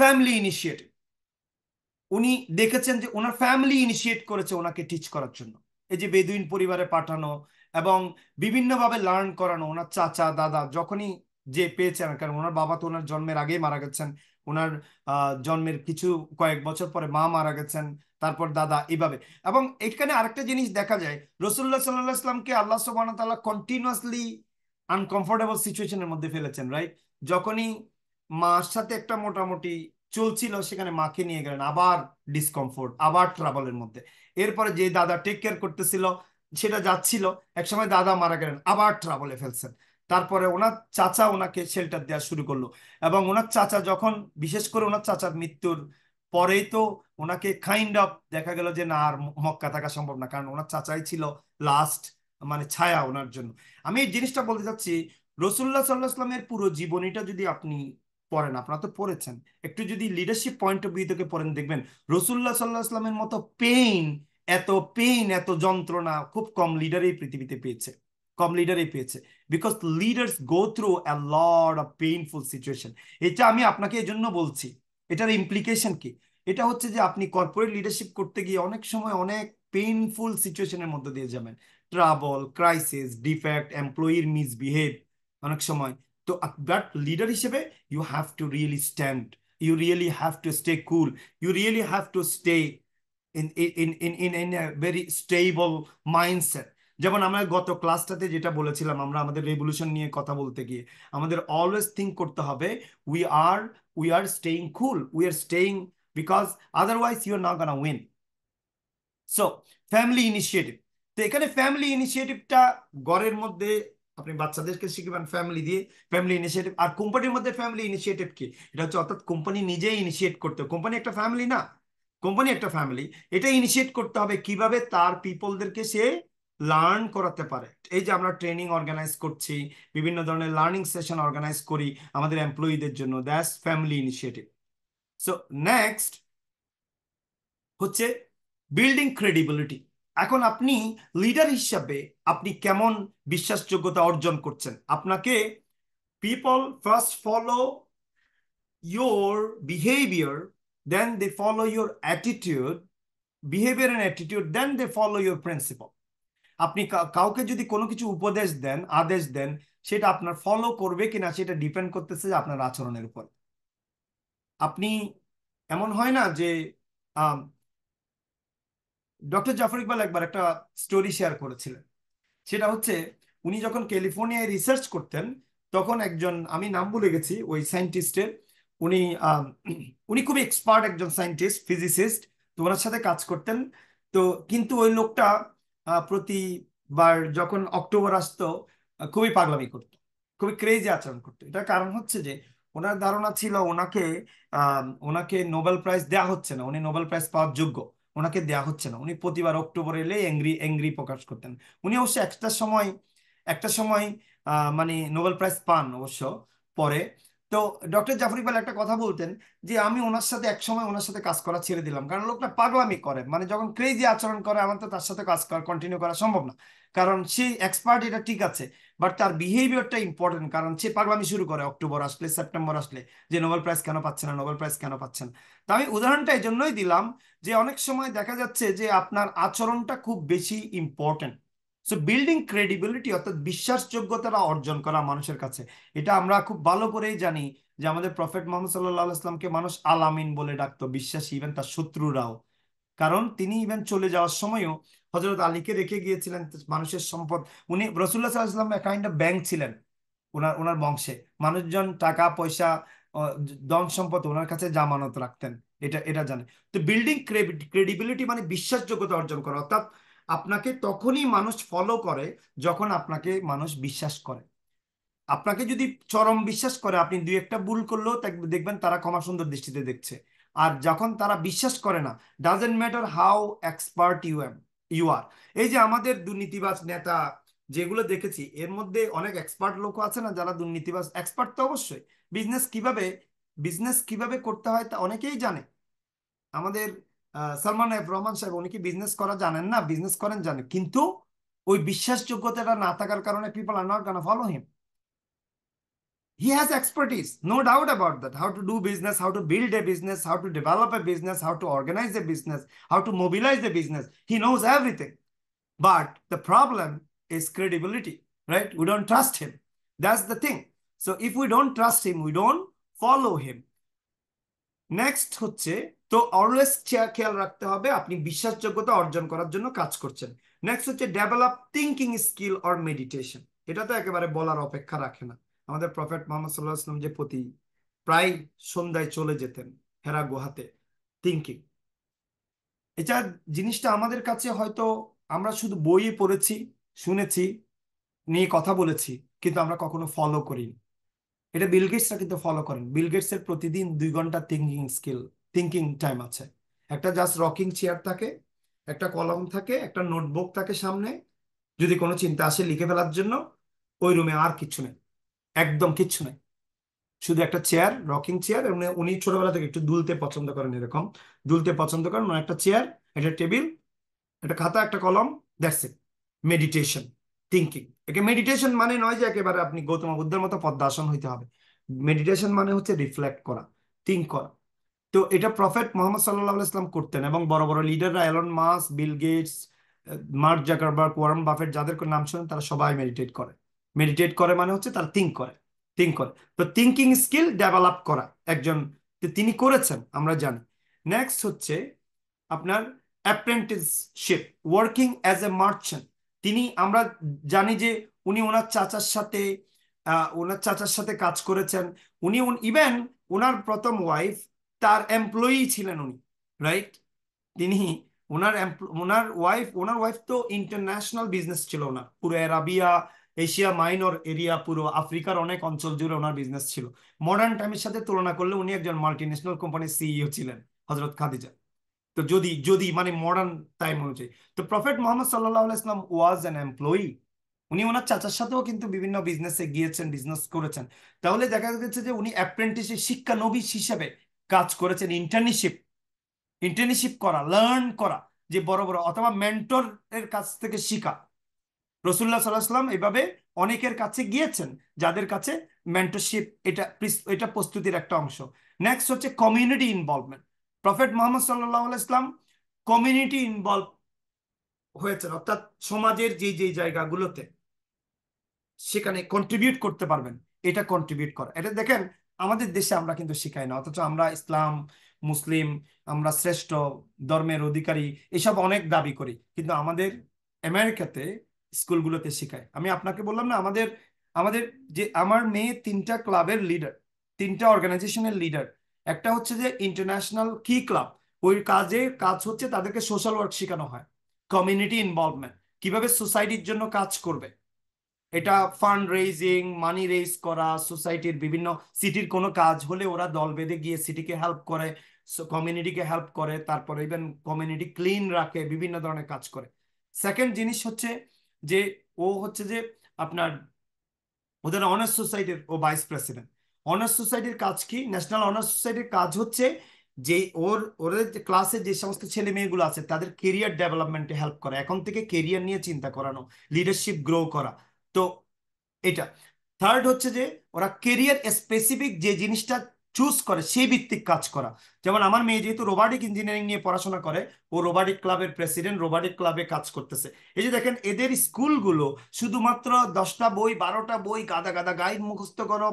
family initiative উনি দেখেছেন যে ওনার ফ্যামিলি ইনিশিয়েট করেছে ওনাকে টিচ করার জন্য এই যে বেদুইন পরিবারে পাঠানো এবং বিভিন্নভাবে লার্ন করানো ওনার চাচা দাদা যখনই যে পেয়েছেন কারণ ওনার বাবা তো ওনার জন্মের আগেই মারা গেছেন ওনার জন্মের কিছু কয়েক বছর পরে মা মারা গেছেন তারপর দাদা এইভাবে এবং এখানে আরেকটা জিনিস দেখা যায় রসুল্লাহ সাল্লাহ ইসলামকে আল্লাহ সুবাহ তাল্লাহ কন্টিনিউয়াসলি আনকমফোর্টেবল সিচুয়েশনের মধ্যে ফেলেছেন রাইট যখনই মার সাথে একটা মোটামুটি চলছিল সেখানে মাকে নিয়ে গেলেন আবার ডিসকমফোর্ট আবার ট্রাভেলের মধ্যে এরপরে যে দাদা টেক কেয়ার করতেছিল সেটা যাচ্ছিল একসময় দাদা মারা গেলেন আবার ট্রাভেলে ফেলছেন তারপরে ওনার চাচা ওনাকে শেল্টার দেওয়া শুরু করলো এবং ওনার চাচা যখন বিশেষ করে ওনার চাচার মৃত্যুর পরেই তো ওনাকে কাইন্ড অফ দেখা গেল যে না আর মক্কা থাকা সম্ভব না কারণ ওনার চাচাই ছিল লাস্ট মানে ছায়া ওনার জন্য আমি এই জিনিসটা বলতে চাচ্ছি রসুল্লাহ সাল্লাহ ইসলামের পুরো জীবনীটা যদি আপনি পড়েন আপনারা তো পড়েছেন একটু যদি লিডারশিপ পয়েন্ট অফ ভিউ থেকে পড়েন দেখবেন রসুল্লাহ সাল্লাহ ইসলামের মতো পেইন এত পেইন এত যন্ত্রণা খুব কম লিডারই পৃথিবীতে পেয়েছে কম লিডারই পেয়েছে because leaders go through a lot of painful situation এটা আমি আপনাকে এই জন্য বলছি এটার ইমপ্লিকেশন কি এটা হচ্ছে যে আপনি কর্পোরেট লিডারশিপ করতে গিয়ে অনেক সময় অনেক পেইনফুল সিচুয়েশনের মধ্যে দিয়ে যাবেন ট্রাভল ক্রাইসিস ডিফেক্ট এমপ্লয়ির মিসবিহেভ অনেক সময় তো বাট লিডার হিসেবে you have to really stand you really have to stay cool you really have to stay in in in in a very stable mindset যেমন আমরা গত ক্লাসটাতে যেটা বলেছিলাম আমরা আমাদের রেভলিউশন নিয়ে কথা বলতে গিয়ে আমাদের অলওয়েজ থিঙ্ক করতে হবে we are we are staying cool we are staying because otherwise you are not gonna win so family initiative তো এখানে ফ্যামিলি ইনিশিয়েটিভটা গড়ের মধ্যে আপনি বাচ্চাদেরকে শিখবেন ফ্যামিলি দিয়ে ফ্যামিলি ইনিশিয়েটিভ আর কোম্পানির মধ্যে ফ্যামিলি ইনিশিয়েটিভ কি এটা হচ্ছে অর্থাৎ কোম্পানি নিজেই ইনিশিয়েট করতে কোম্পানি একটা ফ্যামিলি না কোম্পানি একটা ফ্যামিলি এটা ইনিশিয়েট করতে হবে কিভাবে তার পিপলদেরকে সে লার্ন করাতে পারে এই যে আমরা ট্রেনিং অর্গানাইজ করছি বিভিন্ন ধরনের লার্নিং সেশন অর্গানাইজ করি আমাদের এমপ্লয়ীদের জন্য that's family initiative so next হচ্ছে বিল্ডিং ক্রেডিবিলিটি এখন আপনি লিডার হিসাবে আপনি কেমন বিশ্বাসযোগ্যতা অর্জন করছেন আপনাকে people first follow your behaviour then they follow your attitude behaviour and attitude then they follow your principle আপনি কাউকে যদি কোনো কিছু উপদেশ দেন আদেশ দেন সেটা আপনার ফলো করবে কিনা সেটা ডিপেন্ড করতেছে আপনার আচরণের উপর আপনি এমন হয় না যে ডক্টর জাফর ইকবাল একবার একটা স্টোরি শেয়ার করেছিলেন সেটা হচ্ছে উনি যখন ক্যালিফোর্নিয়ায় রিসার্চ করতেন তখন একজন আমি নাম ভুলে গেছি ওই সাইন্টিস্টের উনি উনি খুবই এক্সপার্ট একজন সায়েন্টিস্ট ফিজিসিস্ট তো ওনার সাথে কাজ করতেন তো কিন্তু ওই লোকটা প্রতিবার যখন অক্টোবর আসতো খুবই পাগলামি করতো খুবই ক্রেজি আচরণ করতো এটার কারণ হচ্ছে যে ওনার ধারণা ছিল ওনাকে ওনাকে নোবেল প্রাইজ দেওয়া হচ্ছে না উনি নোবেল প্রাইজ পাওয়ার যোগ্য ওনাকে দেয়া হচ্ছে না উনি প্রতিবার অক্টোবর এলে এংরি এংরি প্রকাশ করতেন উনি অবশ্য একটা সময় একটা সময় মানে নোবেল প্রাইজ পান অবশ্য পরে তো ডক্টর জাফর ইকবাল একটা কথা বলতেন যে আমি ওনার সাথে একসময় ওনার সাথে কাজ করা ছেড়ে দিলাম কারণ লোকটা পাগলামি করে মানে যখন ক্রেজি আচরণ করে আমার তো তার সাথে কাজ করা কন্টিনিউ করা সম্ভব না কারণ সে এক্সপার্ট এটা ঠিক আছে বাট তার বিহেভিয়ারটা ইম্পর্টেন্ট কারণ সে পাগলামি শুরু করে অক্টোবর আসলে সেপ্টেম্বর আসলে যে নোবেল প্রাইজ কেন পাচ্ছে না নোবেল প্রাইজ কেন পাচ্ছে না তো আমি উদাহরণটা এই জন্যই দিলাম যে অনেক সময় দেখা যাচ্ছে যে আপনার আচরণটা খুব বেশি ইম্পর্টেন্ট সো বিল্ডিং ক্রেডিবিলিটি অর্থাৎ বিশ্বাসযোগ্যতাটা অর্জন করা মানুষের কাছে এটা আমরা খুব ভালো করেই জানি যে আমাদের প্রফেট মোহাম্মদ সাল্লাহ ইসলামকে মানুষ আলামিন বলে ডাকতো বিশ্বাসী ইভেন তার শত্রুরাও কারণ তিনি ইভেন চলে যাওয়ার সময়ও হজরত আলীকে রেখে গিয়েছিলেন মানুষের সম্পদ উনি রসুল্লাহ সাল্লাহ কাইন্ড অফ ব্যাংক ছিলেন ওনার ওনার বংশে মানুষজন টাকা পয়সা ধন সম্পদ ওনার কাছে জামানত রাখতেন এটা এটা জানে তো বিল্ডিং ক্রেডিবিলিটি মানে বিশ্বাসযোগ্যতা অর্জন করা অর্থাৎ আপনাকে তখনই মানুষ ফলো করে যখন আপনাকে মানুষ বিশ্বাস করে আপনাকে যদি চরম বিশ্বাস করে আপনি দুই একটা ভুল করলেও দেখবেন তারা ক্ষমা সুন্দর দৃষ্টিতে দেখছে আর যখন তারা বিশ্বাস করে না doesn't matter how expert you am you are এই যে আমাদের দুর্নীতিবাজ নেতা যেগুলো দেখেছি এর মধ্যে অনেক এক্সপার্ট লোক আছে না যারা দুর্নীতিবাজ এক্সপার্ট তো অবশ্যই বিজনেস কিভাবে বিজনেস কিভাবে করতে হয় তা অনেকেই জানে আমাদের সালমান এফ রহমান সাহেব উনি কি বিজনেস করা জানেন না বিজনেস করেন জানেন কিন্তু ওই বিশ্বাসযোগ্যতাটা না থাকার কারণে people are not gonna follow him he has expertise no doubt about that how to do business how to build a business how to develop a business how to organize a business how to mobilize a business he knows everything but the problem is credibility right we don't trust him that's the thing so if we don't trust him we don't follow him next হচ্ছে তো always খেয়াল রাখতে হবে আপনি বিশ্বাসযোগ্যতা অর্জন করার জন্য কাজ করছেন নেক্সট হচ্ছে develop thinking skill or meditation এটা তো একেবারে বলার অপেক্ষা রাখে না আমাদের প্রফেট মোহাম্মদ সাল্লাহ আসলাম যে প্রতি প্রায় সন্ধ্যায় চলে যেতেন হেরা গুহাতে থিঙ্কিং এটা জিনিসটা আমাদের কাছে হয়তো আমরা শুধু বইয়ে পড়েছি শুনেছি নিয়ে কথা বলেছি কিন্তু আমরা কখনো ফলো করিনি এটা বিলগেটসরা কিন্তু ফলো করেন বিলগেটসের প্রতিদিন দুই ঘন্টা থিঙ্কিং স্কিল থিঙ্কিং টাইম আছে একটা জাস্ট রকিং চেয়ার থাকে একটা কলম থাকে একটা নোটবুক থাকে সামনে যদি কোনো চিন্তা আসে লিখে ফেলার জন্য ওই রুমে আর কিচ্ছু নেই একদম কিচ্ছু নেই শুধু একটা চেয়ার রকিং চেয়ার এবং উনি ছোটবেলা থেকে একটু দুলতে পছন্দ করেন এরকম দুলতে পছন্দ করেন একটা চেয়ার একটা টেবিল একটা খাতা একটা কলম দ্যাটস ইট মেডিটেশন থিঙ্কিং একে মেডিটেশন মানে নয় যে একেবারে আপনি গৌতম বুদ্ধের মতো পদ্মাসন হইতে হবে মেডিটেশন মানে হচ্ছে রিফ্লেক্ট করা থিঙ্ক করা তো এটা প্রফেট মোহাম্মদ সাল্লাহ ইসলাম করতেন এবং বড় বড় লিডাররা Elon Musk Bill Gates Mark Zuckerberg Warren Buffett যাদের নাম শোনেন তারা সবাই মেডিটেট করে মেডিটেট করে মানে হচ্ছে তারা থিঙ্ক করে থিঙ্ক করে তো থিঙ্কিং স্কিল ডেভেলপ করা একজন তিনি করেছেন আমরা জানি নেক্সট হচ্ছে আপনার apprenticeship working as a merchant তিনি আমরা জানি যে উনি ওনার চাচার সাথে ওনার চাচার সাথে কাজ করেছেন উনি ইভেন ওনার প্রথম ওয়াইফ তার এমপ্লয়ি ছিলেন উনি রাইট তিনি ওনার ওনার ওয়াইফ ওনার ওয়াইফ তো ইন্টারন্যাশনাল বিজনেস ছিল না পুরো অ্যারাবিয়া এশিয়া মাইনর এরিয়া পুরো আফ্রিকার অনেক অঞ্চল জুড়ে ওনার বিজনেস ছিল মডার্ন টাইমের সাথে তুলনা করলে উনি একজন মাল্টি ন্যাশনাল কোম্পানির সিইও ছিলেন হজরত খাদিজা তো যদি যদি মানে মডার্ন টাইম অনুযায়ী তো প্রফেট মোহাম্মদ সাল্লাহ ইসলাম ওয়াজ অ্যান এমপ্লয়ি উনি ওনার চাচার সাথেও কিন্তু বিভিন্ন বিজনেসে গিয়েছেন বিজনেস করেছেন তাহলে দেখা গেছে যে উনি অ্যাপ্রেন্টিসের শিক্ষা নবীশ হিসেবে কাজ করেছেন ইন্টার্নশিপ ইন্টার্নশিপ করা লার্ন করা যে বড় বড় অথবা মেন্টর এর কাছ থেকে শিখা রসুল্লাহ সাল্লাহাম এভাবে অনেকের কাছে গিয়েছেন যাদের কাছে মেন্টরশিপ এটা এটা প্রস্তুতির একটা অংশ নেক্সট হচ্ছে কমিউনিটি ইনভলভমেন্ট প্রফেট মোহাম্মদ সাল্লাহ ইসলাম কমিউনিটি ইনভলভ হয়েছেন অর্থাৎ সমাজের যে যে জায়গাগুলোতে সেখানে কন্ট্রিবিউট করতে পারবেন এটা কন্ট্রিবিউট করা এটা দেখেন আমাদের দেশে আমরা কিন্তু শিখাই না অথচ আমরা ইসলাম মুসলিম আমরা শ্রেষ্ঠ ধর্মের অধিকারী এসব অনেক দাবি করি কিন্তু আমাদের আমেরিকাতে স্কুলগুলোতে শেখায় আমি আপনাকে বললাম না আমাদের আমাদের যে আমার মেয়ে তিনটা ক্লাবের লিডার তিনটা অর্গানাইজেশনের লিডার একটা হচ্ছে যে ইন্টারন্যাশনাল কি ক্লাব ওই কাজে কাজ হচ্ছে তাদেরকে সোশ্যাল ওয়ার্ক শেখানো হয় কমিউনিটি ইনভলভমেন্ট কিভাবে সোসাইটির জন্য কাজ করবে এটা ফান্ড রেইজিং মানি রেইজ করা সোসাইটির বিভিন্ন সিটির কোনো কাজ হলে ওরা দল বেঁধে গিয়ে সিটিকে হেল্প করে কমিউনিটিকে হেল্প করে তারপরে ইভেন কমিউনিটি ক্লিন রাখে বিভিন্ন ধরনের কাজ করে সেকেন্ড জিনিস হচ্ছে যে ও হচ্ছে যে আপনার ওদের অনার্স সোসাইটির ও ভাইস প্রেসিডেন্ট অনার্স সোসাইটির কাজ কি ন্যাশনাল অনার্স সোসাইটির কাজ হচ্ছে যে ওর ওদের ক্লাসে যে সমস্ত ছেলে মেয়েগুলো আছে তাদের কেরিয়ার ডেভেলপমেন্টে হেল্প করা এখন থেকে কেরিয়ার নিয়ে চিন্তা করানো লিডারশিপ গ্রো করা তো এটা থার্ড হচ্ছে যে ওরা কেরিয়ার স্পেসিফিক যে জিনিসটা চুজ করে সেই ভিত্তিক কাজ করা যেমন আমার মেয়ে যেহেতু রোবটিক ইঞ্জিনিয়ারিং নিয়ে পড়াশোনা করে ও রোবটিক ক্লাবের প্রেসিডেন্ট রোবটিক ক্লাবে কাজ করতেছে এই যে দেখেন এদের স্কুলগুলো শুধুমাত্র দশটা বই বারোটা বই গাদা গাদা গাইড মুখস্থ করো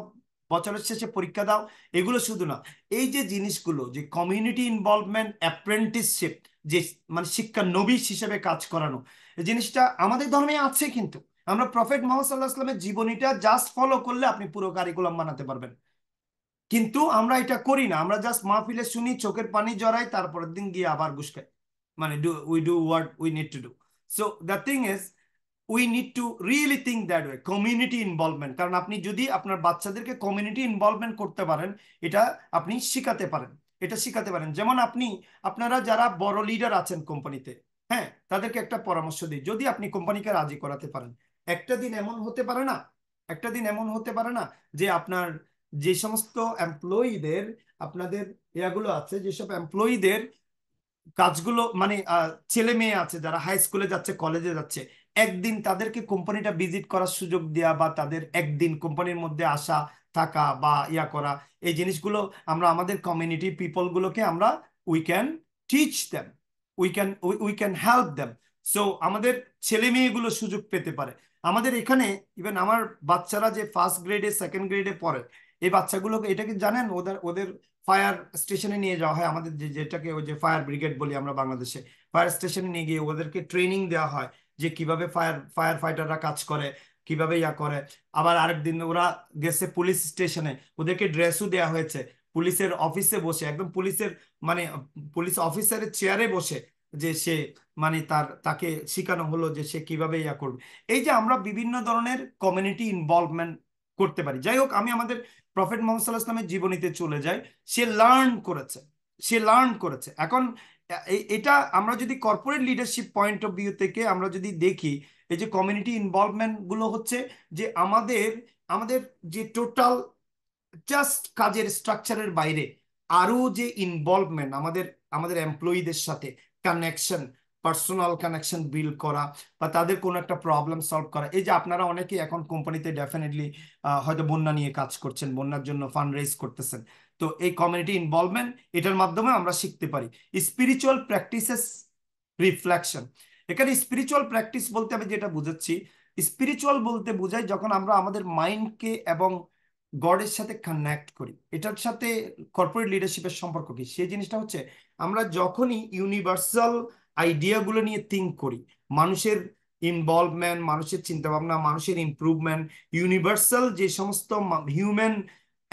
বছরের শেষে পরীক্ষা দাও এগুলো শুধু না এই যে জিনিসগুলো যে কমিউনিটি ইনভলভমেন্ট অ্যাপ্রেন্টিসশিপ যে মানে শিক্ষা নবিশ হিসেবে কাজ করানো এই জিনিসটা আমাদের ধর্মে আছে কিন্তু আমরা প্রফেট মোহাম্মদের জীবনীটা জাস্ট ফলো করলে আপনি পুরো কারিকুলাম বানাতে পারবেন কিন্তু আমরা এটা করি না আমরা জাস্ট মাহফিলে শুনি চোখের পানি জড়াই তারপরের দিন গিয়ে আবার গুসকাই মানে do we do what we need to do so the thing is we need to really think that way community involvement কারণ আপনি যদি আপনার বাচ্চাদেরকে কমিউনিটি ইনভলভমেন্ট করতে পারেন এটা আপনি শিখাতে পারেন এটা শিখাতে পারেন যেমন আপনি আপনারা যারা বড় লিডার আছেন কোম্পানিতে হ্যাঁ তাদেরকে একটা পরামর্শ দিই যদি আপনি কোম্পানিকে রাজি করাতে পারেন একটা দিন এমন হতে পারে না একটা দিন এমন হতে পারে না যে আপনার যে সমস্ত এমপ্লয়ীদের আপনাদের ইয়াগুলো আছে যেসব এমপ্লয়ীদের কাজগুলো মানে ছেলে মেয়ে আছে যারা হাই স্কুলে যাচ্ছে কলেজে যাচ্ছে একদিন তাদেরকে কোম্পানিটা ভিজিট করার সুযোগ দেওয়া বা তাদের একদিন কোম্পানির মধ্যে আসা থাকা বা ইয়া করা এই জিনিসগুলো আমরা আমাদের কমিউনিটি পিপলগুলোকে আমরা we can teach them we can we can help them so আমাদের ছেলে মেয়েগুলো সুযোগ পেতে পারে আমাদের এখানে ইভেন আমার বাচ্চারা যে ফার্স্ট গ্রেডে সেকেন্ড গ্রেডে পড়ে এই বাচ্চাগুলোকে এটা কি জানেন ওদের ওদের ফায়ার স্টেশনে নিয়ে যাওয়া হয় আমাদের যে যেটাকে ওই যে ফায়ার ব্রিগেড বলি আমরা বাংলাদেশে ফায়ার স্টেশনে নিয়ে গিয়ে ওদেরকে ট্রেনিং দেওয়া হয় যে কিভাবে ফায়ার ফায়ার ফাইটাররা কাজ করে কিভাবে ইয়া করে আবার আরেকদিন ওরা গেছে পুলিশ স্টেশনে ওদেরকে ড্রেসও দেওয়া হয়েছে পুলিশের অফিসে বসে একদম পুলিশের মানে পুলিশ অফিসারের চেয়ারে বসে যে সে মানে তার তাকে শেখানো হলো যে সে কিভাবে ইয়া করবে এই যে আমরা বিভিন্ন ধরনের কমিউনিটি ইনভলভমেন্ট করতে পারি যাই হোক আমি আমাদের প্রফেট মোহাম্মদ ইসলামের জীবনীতে চলে যাই সে লার্ন করেছে সে লার্ন করেছে এখন এটা আমরা যদি corporate leadership point of view থেকে আমরা যদি দেখি এই যে কমিউনিটি ইনভলভমেন্ট গুলো হচ্ছে যে আমাদের আমাদের যে টোটাল জাস্ট কাজের স্ট্রাকচারের বাইরে আরও যে ইনভলভমেন্ট আমাদের আমাদের এমপ্লয়ীদের সাথে কানেকশন পার্সোনাল কানেকশন বিল্ড করা বা তাদের কোনো একটা প্রবলেম সলভ করা এই যে আপনারা অনেকেই এখন কোম্পানিতে ডেফিনেটলি হয়তো বন্যা নিয়ে কাজ করছেন বন্যার জন্য ফান্ড রেজ করতেছেন তো এই কমিউনিটি ইনভলভমেন্ট এটার মাধ্যমে আমরা শিখতে পারি স্পিরিচুয়াল প্র্যাকটিসেস রিফ্লেকশন এখানে স্পিরিচুয়াল প্র্যাকটিস বলতে আমি যেটা বুঝাচ্ছি স্পিরিচুয়াল বলতে বোঝায় যখন আমরা আমাদের মাইন্ডকে এবং গডের সাথে কানেক্ট করি এটার সাথে কর্পোরেট লিডারশিপের সম্পর্ক কি সেই জিনিসটা হচ্ছে আমরা যখনই ইউনিভার্সাল আইডিয়াগুলো নিয়ে থিঙ্ক করি মানুষের ইনভলভমেন্ট মানুষের চিন্তাভাবনা মানুষের ইম্প্রুভমেন্ট ইউনিভার্সাল যে সমস্ত হিউম্যান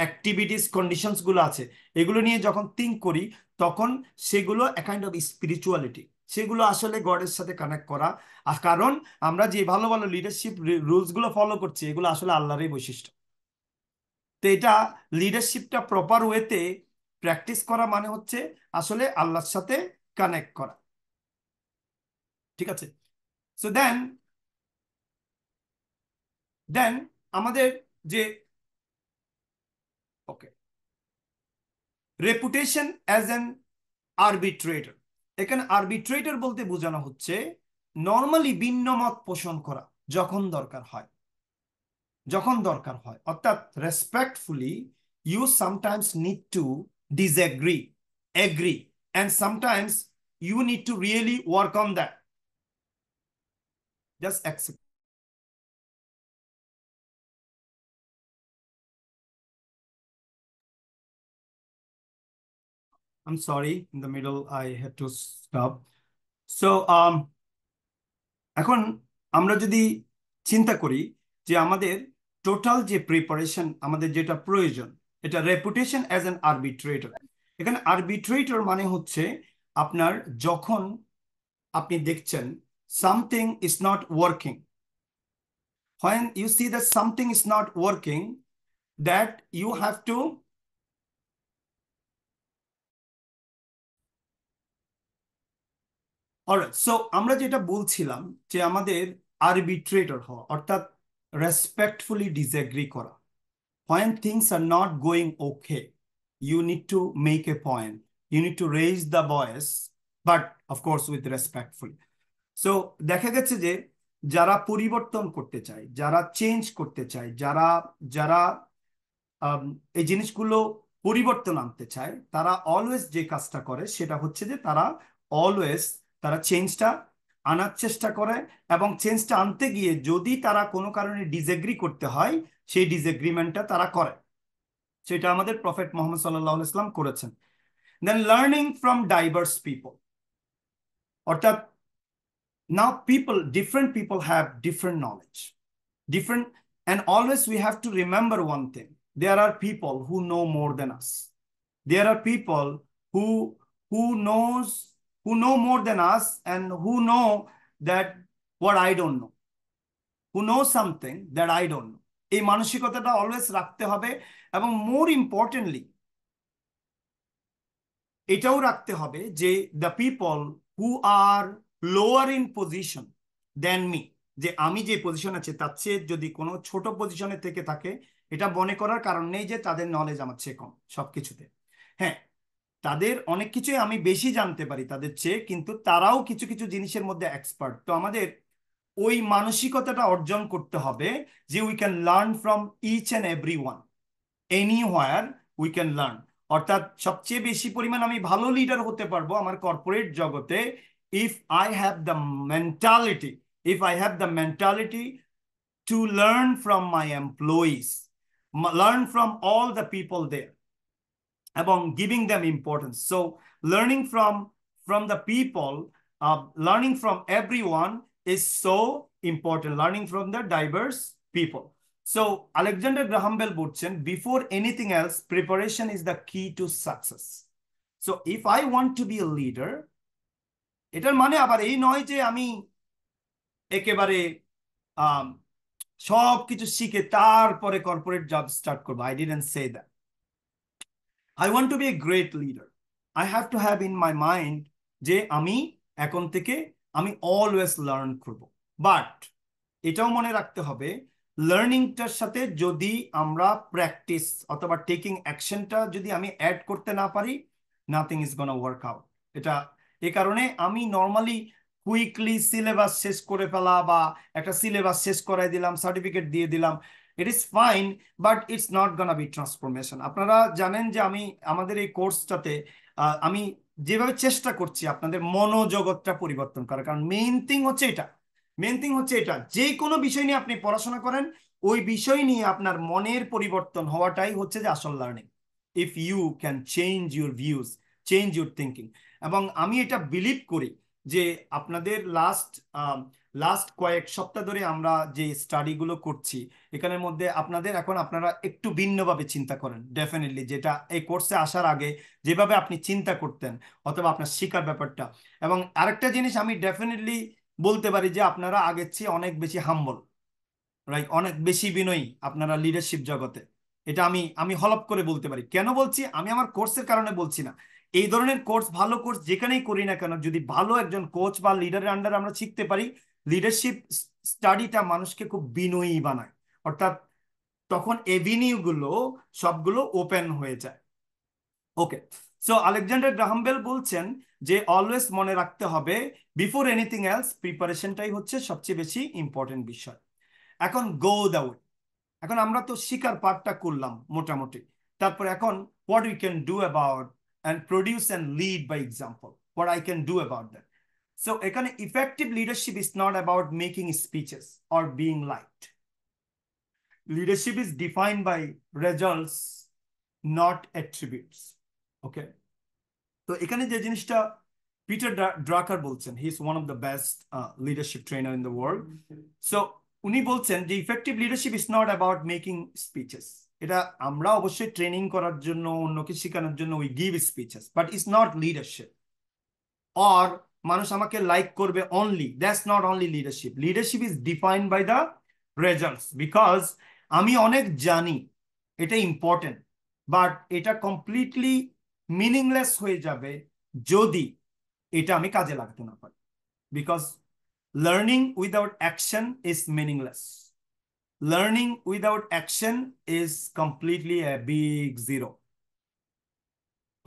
অ্যাক্টিভিটিস কন্ডিশনসগুলো আছে এগুলো নিয়ে যখন থিঙ্ক করি তখন সেগুলো কাইন্ড অফ স্পিরিচুয়ালিটি সেগুলো আসলে গডের সাথে কানেক্ট করা আর কারণ আমরা যে ভালো ভালো লিডারশিপ রুলসগুলো ফলো করছি এগুলো আসলে আল্লাহরই বৈশিষ্ট্য তো এটা লিডারশিপটা প্রপার ওয়েতে প্র্যাকটিস করা মানে হচ্ছে আসলে আল্লাহর সাথে কানেক্ট করা ঠিক আছে সো দেন দেন আমাদের যে okay reputation as an arbitrator এখানে আরবিট্রেটর বলতে বোঝানো হচ্ছে নর্মালি ভিন্ন মত পোষণ করা যখন দরকার হয় যখন দরকার হয় অর্থাৎ respectfully you sometimes need to disagree agree and sometimes you need to really work on that just accept I'm sorry, in the middle I had to stop. So, um, এখন আমরা যদি চিন্তা করি যে আমাদের টোটাল যে preparation আমাদের যেটা প্রয়োজন এটা রেপুটেশন অ্যাজ অ্যান আরবিট্রেটর এখানে আরবিট্রেটর মানে হচ্ছে আপনার যখন আপনি দেখছেন something is not working when you see that something is not working that you have to so আমরা যেটা বলছিলাম যে আমাদের আরবিট্রেটর হওয়া অর্থাৎ respectfully disagree করা when things are not going okay you need to make a point you need to raise the voice but of course with respectfully so দেখা গেছে যে যারা পরিবর্তন করতে চায় যারা চেঞ্জ করতে চায় যারা যারা এই জিনিসগুলো পরিবর্তন আনতে চায় তারা অলওয়েজ যে কাজটা করে সেটা হচ্ছে যে তারা অলওয়েজ তারা চেঞ্জটা আনার চেষ্টা করে এবং চেঞ্জটা আনতে গিয়ে যদি তারা কোনো কারণে ডিজেগ্রি করতে হয় সেই ডিজেগ্রিমেন্টটা তারা করে সেটা আমাদের প্রফেট মোহাম্মদ সাল্লাহ ইসলাম করেছেন then learning from diverse people অর্থাৎ now people different people have different knowledge different and always we have to remember one thing there are people who know more than us there are people who who knows who know more than us and who know that what I don't know. Who know something that I don't know. এই মানসিকতাটা always রাখতে হবে এবং মোর importantly এটাও রাখতে হবে যে the people who are lower in position then me যে আমি যে পজিশন আছে তার চেয়ে যদি কোনো ছোট পজিশনে থেকে থাকে এটা মনে করার কারণ নেই যে তাদের নলেজ আমার চেয়ে কম সব কিছুতে হ্যাঁ তাদের অনেক কিছুই আমি বেশি জানতে পারি তাদের চেয়ে কিন্তু তারাও কিছু কিছু জিনিসের মধ্যে এক্সপার্ট তো আমাদের ওই মানসিকতাটা অর্জন করতে হবে যে we can learn from each and every one anywhere we can learn অর্থাৎ সবচেয়ে বেশি পরিমাণ আমি ভালো লিডার হতে পারবো আমার কর্পোরেট জগতে if I have the mentality if I have the mentality to learn from my employees learn from all the people there among giving them importance. So learning from, from the people, uh, learning from everyone is so important. Learning from the diverse people. So Alexander Graham Bell Burchin, before anything else, preparation is the key to success. So if I want to be a leader, এটার মানে আবার এই নয় যে আমি একেবারে সব শিখে তারপরে কর্পোরেট জব স্টার্ট করবো I didn't say that I want to be a great leader I have to have in my mind যে আমি এখন থেকে আমি অলওয়েজ লার্ন করব বাট এটাও মনে রাখতে হবে লার্নিংটার সাথে যদি আমরা প্র্যাকটিস অথবা টেকিং অ্যাকশনটা যদি আমি অ্যাড করতে না পারি nothing is gonna work out এটা এ কারণে আমি নর্মালি কুইকলি সিলেবাস শেষ করে ফেলা বা একটা সিলেবাস শেষ করাই দিলাম সার্টিফিকেট দিয়ে দিলাম it is fine but it's not gonna be transformation আপনারা জানেন যে আমি আমাদের এই কোর্সটাতে আমি যেভাবে চেষ্টা করছি আপনাদের মনোজগৎটা পরিবর্তন করার কারণ মেইন থিং হচ্ছে এটা মেন থিং হচ্ছে এটা যে কোনো বিষয় নিয়ে আপনি পড়াশোনা করেন ওই বিষয় নিয়ে আপনার মনের পরিবর্তন হওয়াটাই হচ্ছে যে আসল learning if you can change your views change your thinking এবং আমি এটা বিলিভ করি যে আপনাদের লাস্ট লাস্ট কয়েক সপ্তাহ ধরে আমরা যে স্টাডিগুলো করছি এখানের মধ্যে আপনাদের এখন আপনারা একটু ভিন্নভাবে চিন্তা করেন ডেফিনেটলি যেটা এই কোর্সে আসার আগে যেভাবে আপনি চিন্তা করতেন অথবা আপনার শিকার ব্যাপারটা এবং আরেকটা জিনিস আমি ডেফিনেটলি বলতে পারি যে আপনারা আগের চেয়ে অনেক বেশি হাম্বল রাইট অনেক বেশি বিনয়ী আপনারা লিডারশিপ জগতে এটা আমি আমি হলপ করে বলতে পারি কেন বলছি আমি আমার কোর্সের কারণে বলছি না এই ধরনের কোর্স ভালো কোর্স যেখানেই করি না কেন যদি ভালো একজন কোচ বা লিডারের আন্ডারে আমরা শিখতে পারি লিডারশিপ স্টাডিটা মানুষকে খুব বিনয়ী বানায় অর্থাৎ তখন এভিনিউগুলো সবগুলো ওপেন হয়ে যায় ওকে সো আলেকজান্ডার গ্রাহামবেল বলছেন যে অলওয়েজ মনে রাখতে হবে বিফোর এনিথিং এলস প্রিপারেশনটাই হচ্ছে সবচেয়ে বেশি ইম্পর্টেন্ট বিষয় এখন গো দ্য এখন আমরা তো শিকার পার্টটা করলাম মোটামুটি তারপর এখন what you can do about and produce and lead by example what I can do about that So এখানে effective leadership is not about making speeches or being liked. Leadership is defined by results, not attributes. Okay. তো এখানে যে জিনিসটা peter Drucker বলছেন he is one of the best leadership trainer in the world so উনি বলছেন যে effective leadership is not about making speeches এটা আমরা অবশ্যই ট্রেনিং করার জন্য অন্যকে শেখানোর জন্য we give speeches but is not leadership or মানুষ আমাকে লাইক করবে only that's not only leadership leadership is defined by the results because আমি অনেক জানি এটা ইম্পর্টেন্ট বাট এটা কমপ্লিটলি মিনিংলেস হয়ে যাবে যদি এটা আমি কাজে লাগতে না পারি because learning without action is meaningless learning without action is completely a big zero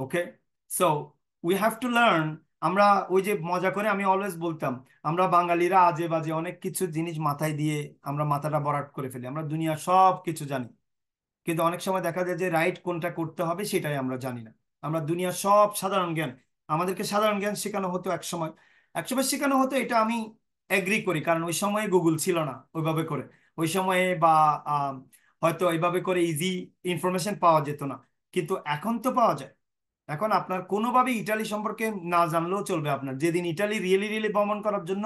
okay so we have to learn আমরা ওই যে মজা করে আমি অলওয়েজ বলতাম আমরা বাঙালিরা আজে বাজে অনেক কিছু জিনিস মাথায় দিয়ে আমরা মাথাটা বরাট করে ফেলি আমরা দুনিয়া সব কিছু জানি কিন্তু অনেক সময় দেখা যায় যে রাইট কোনটা করতে হবে সেটাই আমরা জানি না আমরা দুনিয়া সব সাধারণ জ্ঞান আমাদেরকে সাধারণ জ্ঞান শেখানো হতো এক সময় এক সময় শেখানো হতো এটা আমি অ্যাগ্রি করি কারণ ওই সময়ে গুগল ছিল না ওইভাবে করে ওই সময়ে বা হয়তো এইভাবে করে ইজি ইনফরমেশন পাওয়া যেত না কিন্তু এখন তো পাওয়া যায় এখন আপনার কোনোভাবে ইটালি সম্পর্কে না জানলেও চলবে আপনার যেদিন ইটালি রিয়েলি রিয়েলি ভ্রমণ করার জন্য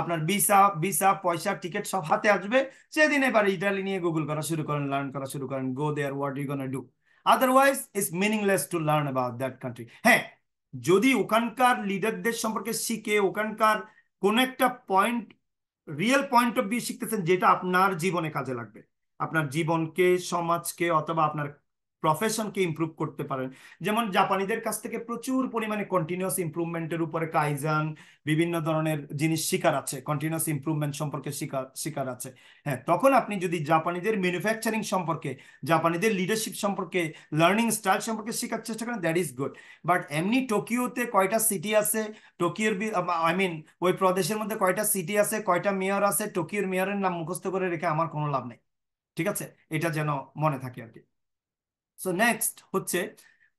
আপনার ভিসা ভিসা পয়সা টিকিট সব হাতে আসবে সেদিন এবার ইটালি নিয়ে গুগল করা শুরু করেন লার্ন করা শুরু করেন go there what you gonna do otherwise it's meaningless to learn about that country হ্যাঁ যদি ওখানকার লিডারদের সম্পর্কে শিখে ওখানকার কোন একটা point real point of view শিখতেছেন যেটা আপনার জীবনে কাজে লাগবে আপনার জীবনকে সমাজকে অথবা আপনার প্রফেশনকে ইম্প্রুভ করতে পারেন যেমন জাপানিদের কাছ থেকে প্রচুর পরিমাণে কন্টিনিউয়াস ইম্প্রুভমেন্টের উপরে কাইজান বিভিন্ন ধরনের জিনিস শিকার আছে কন্টিনিউয়াস ইম্প্রুভমেন্ট সম্পর্কে শিকার শিকার আছে হ্যাঁ তখন আপনি যদি জাপানিদের ম্যানুফ্যাকচারিং সম্পর্কে জাপানিদের লিডারশিপ সম্পর্কে লার্নিং স্টাইল সম্পর্কে শেখার চেষ্টা করেন দ্যাট ইজ গুড বাট এমনি টোকিওতে কয়টা সিটি আছে টোকিওর আই মিন ওই প্রদেশের মধ্যে কয়টা সিটি আছে কয়টা মেয়র আছে টোকিওর মেয়রের নাম মুখস্থ করে রেখে আমার কোনো লাভ নেই ঠিক আছে এটা যেন মনে থাকে আর কি সো নেক্সট হচ্ছে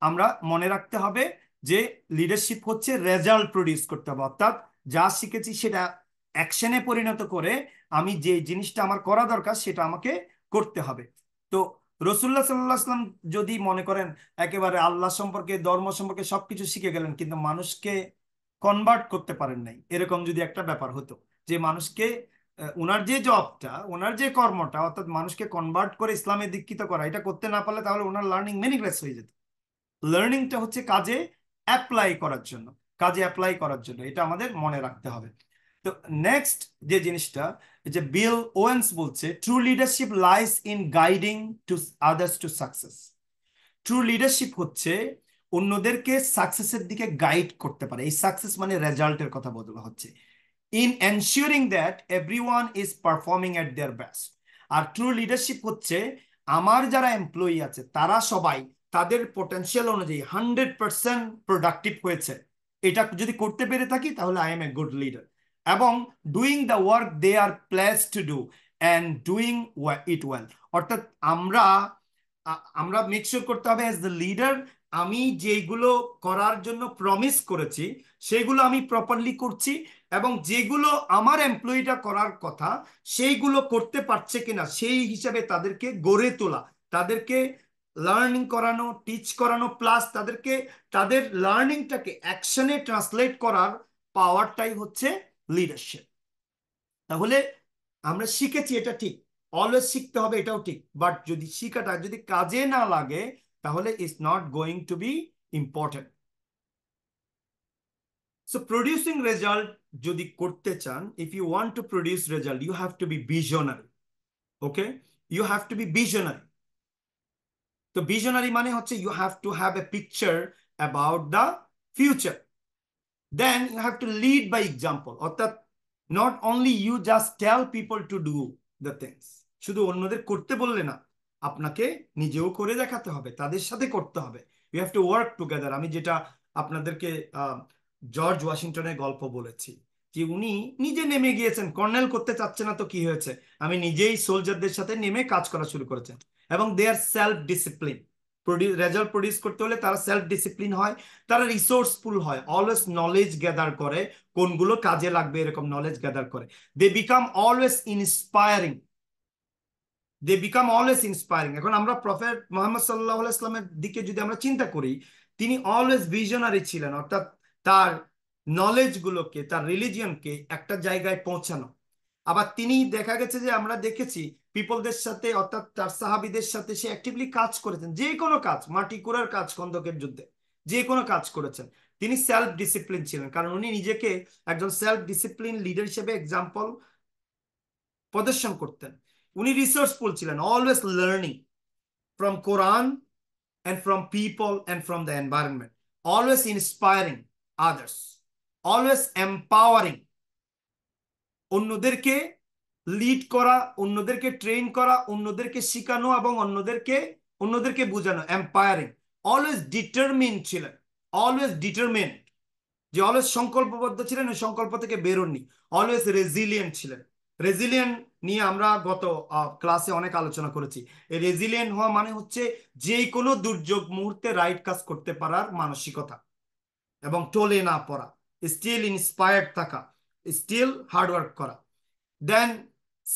আমরা মনে রাখতে হবে যে লিডারশিপ হচ্ছে রেজাল্ট প্রডিউস করতে হবে অর্থাৎ যা শিখেছি সেটা অ্যাকশনে পরিণত করে আমি যে জিনিসটা আমার করা দরকার সেটা আমাকে করতে হবে তো রসুল্লাহ সাল্লাহাম যদি মনে করেন একেবারে আল্লাহ সম্পর্কে ধর্ম সম্পর্কে সবকিছু শিখে গেলেন কিন্তু মানুষকে কনভার্ট করতে পারেন নাই এরকম যদি একটা ব্যাপার হতো যে মানুষকে ওনার যে জবটা ওনার যে কর্মটা অর্থাৎ মানুষকে কনভার্ট করে ইসলামে দীক্ষিত করা এটা করতে না পারলে তাহলে ওনার লার্নিং মেনিগ্রেস হয়ে যেত লার্নিংটা হচ্ছে কাজে অ্যাপ্লাই করার জন্য কাজে অ্যাপ্লাই করার জন্য এটা আমাদের মনে রাখতে হবে তো নেক্সট যে জিনিসটা যে বিল ওয়েন্স বলছে true leadership lies in guiding to others to success true leadership হচ্ছে অন্যদেরকে সাকসেসের দিকে গাইড করতে পারে এই সাকসেস মানে রেজাল্টের কথা বলা হচ্ছে in ensuring that everyone is performing at their best আর ট্রু লিডারশিপ হচ্ছে আমার যারা এমপ্লয়ি আছে তারা সবাই তাদের পোটেনশিয়াল অনুযায়ী হান্ড্রেড পার্সেন্ট প্রোডাক্টিভ হয়েছে এটা যদি করতে পেরে থাকি তাহলে I am a good leader এবং doing the work they are place to do and doing it well অর্থাৎ আমরা আমরা মেক করতে হবে অ্যাজ দ্য লিডার আমি যেগুলো করার জন্য প্রমিস করেছি সেগুলো আমি প্রপারলি করছি এবং যেগুলো আমার এমপ্লয়িটা করার কথা সেইগুলো করতে পারছে কিনা সেই হিসাবে তাদেরকে গড়ে তোলা তাদেরকে লার্নিং করানো টিচ করানো প্লাস তাদেরকে তাদের লার্নিংটাকে অ্যাকশনে ট্রান্সলেট করার পাওয়ারটাই হচ্ছে লিডারশিপ তাহলে আমরা শিখেছি এটা ঠিক অলওয়েজ শিখতে হবে এটাও ঠিক বাট যদি শিখাটা যদি কাজে না লাগে তাহলে it's not going to be important so producing result যদি করতে চান if you want to produce result you have to be visionary okay you have to be visionary তো বিজনারি মানে হচ্ছে you have to have a picture about the future then you have to lead by example অর্থাৎ not only you just tell people to do the things শুধু অন্যদের করতে বললে না আপনাকে নিজেও করে দেখাতে হবে তাদের সাথে করতে হবে you have to work together আমি যেটা আপনাদেরকে জর্জ ওয়াশিংটনের গল্প বলেছি যে উনি নিজে নেমে গিয়েছেন কর্নেল করতে চাচ্ছে না তো কি হয়েছে আমি নিজেই সোলজারদের সাথে নেমে কাজ করা শুরু করেছেন এবং they are self discipline produce result produce করতে হলে তারা সেলফ ডিসিপ্লিন হয় তারা রিসোর্সফুল হয় অলওয়েজ নলেজ গ্যাদার করে কোনগুলো কাজে লাগবে এরকম নলেজ গ্যাদার করে they become always inspiring they become always inspiring এখন আমরা প্রফেট মোহাম্মদ সাল্লাহ ইসলামের দিকে যদি আমরা চিন্তা করি তিনি অলওয়েজ ভিজনারি ছিলেন অর্থাৎ তার নলেজ গুলোকে তার রিলিজিয়নকে একটা জায়গায় পৌঁছানো আবার তিনি দেখা গেছে যে আমরা দেখেছি পিপলদের সাথে অর্থাৎ তার সাহাবিদের সাথে সে অ্যাক্টিভলি কাজ করেছেন যে কোনো কাজ মাটি কুড়ার কাজ খন্দকের যুদ্ধে যে কোনো কাজ করেছেন তিনি সেলফ ডিসিপ্লিন ছিলেন কারণ উনি নিজেকে একজন সেলফ ডিসিপ্লিন লিডার হিসেবে এক্সাম্পল প্রদর্শন করতেন উনি রিসোর্সফুল ছিলেন অলওয়েজ লার্নিং ফ্রম কোরআন and from people and from the environment always inspiring others always empowering অন্যদেরকে লিড করা অন্যদেরকে ট্রেন করা অন্যদেরকে শেখানো এবং অন্যদেরকে অন্যদেরকে বোঝানো এম্পায়ারিং অলওয়েজ ডিটারমিন ছিলেন অলওয়েজ ডিটারমিন যে অলওয়েজ সংকল্পবদ্ধ ছিলেন ওই সংকল্প থেকে বেরোননি অলওয়েজ রেজিলিয়েন্ট ছিলেন রেজিলিয়েন্ট নিয়ে আমরা গত ক্লাসে অনেক আলোচনা করেছি রেজিলিয়েন্ট হওয়া মানে হচ্ছে যে কোনো দুর্যোগ মুহূর্তে রাইট কাজ করতে পারার মানসিকতা এবং টলে না পড়া স্টিল ইন্সপায়ার্ড থাকা স্টিল হার্ডওয়ার্ক করা দেন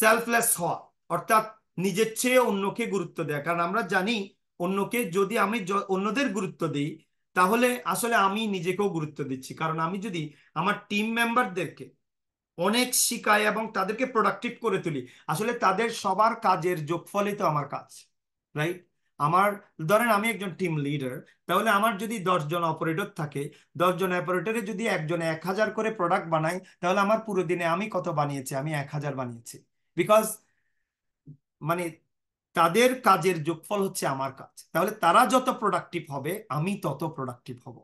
সেলফলেস হওয়া অর্থাৎ নিজের চেয়ে অন্যকে গুরুত্ব দেয় কারণ আমরা জানি অন্যকে যদি আমি অন্যদের গুরুত্ব দিই তাহলে আসলে আমি নিজেকেও গুরুত্ব দিচ্ছি কারণ আমি যদি আমার টিম মেম্বারদেরকে অনেক শিকায় এবং তাদেরকে প্রোডাক্টিভ করে তুলি আসলে তাদের সবার কাজের যোগফলই তো আমার কাজ রাইট আমার ধরেন আমি একজন টিম লিডার তাহলে আমার যদি দশজন অপারেটর থাকে দশজন অপারেটরে যদি একজন এক হাজার করে প্রোডাক্ট বানাই তাহলে আমার পুরো দিনে আমি কত বানিয়েছি আমি এক হাজার বানিয়েছি বিকজ মানে তাদের কাজের যোগফল হচ্ছে আমার কাজ তাহলে তারা যত প্রোডাক্টিভ হবে আমি তত প্রোডাক্টিভ হব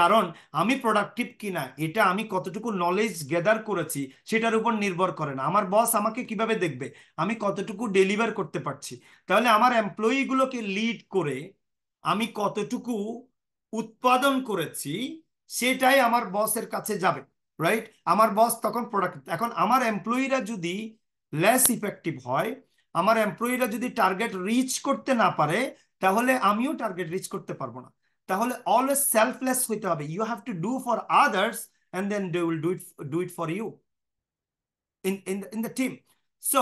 কারণ আমি প্রোডাক্টিভ কিনা এটা আমি কতটুকু নলেজ গেদার করেছি সেটার উপর নির্ভর করে না আমার বস আমাকে কিভাবে দেখবে আমি কতটুকু ডেলিভার করতে পারছি তাহলে আমার এমপ্লয়িগুলোকে লিড করে আমি কতটুকু উৎপাদন করেছি সেটাই আমার বসের কাছে যাবে রাইট আমার বস তখন প্রোডাক্ট এখন আমার এমপ্লয়িরা যদি লেস ইফেক্টিভ হয় আমার এমপ্লয়িরা যদি টার্গেট রিচ করতে না পারে তাহলে আমিও টার্গেট রিচ করতে পারবো না তাহলে অলওয়েজ সেলফলেস হইতে হবে you have to do for others and then they will do it do it for you in in in the team so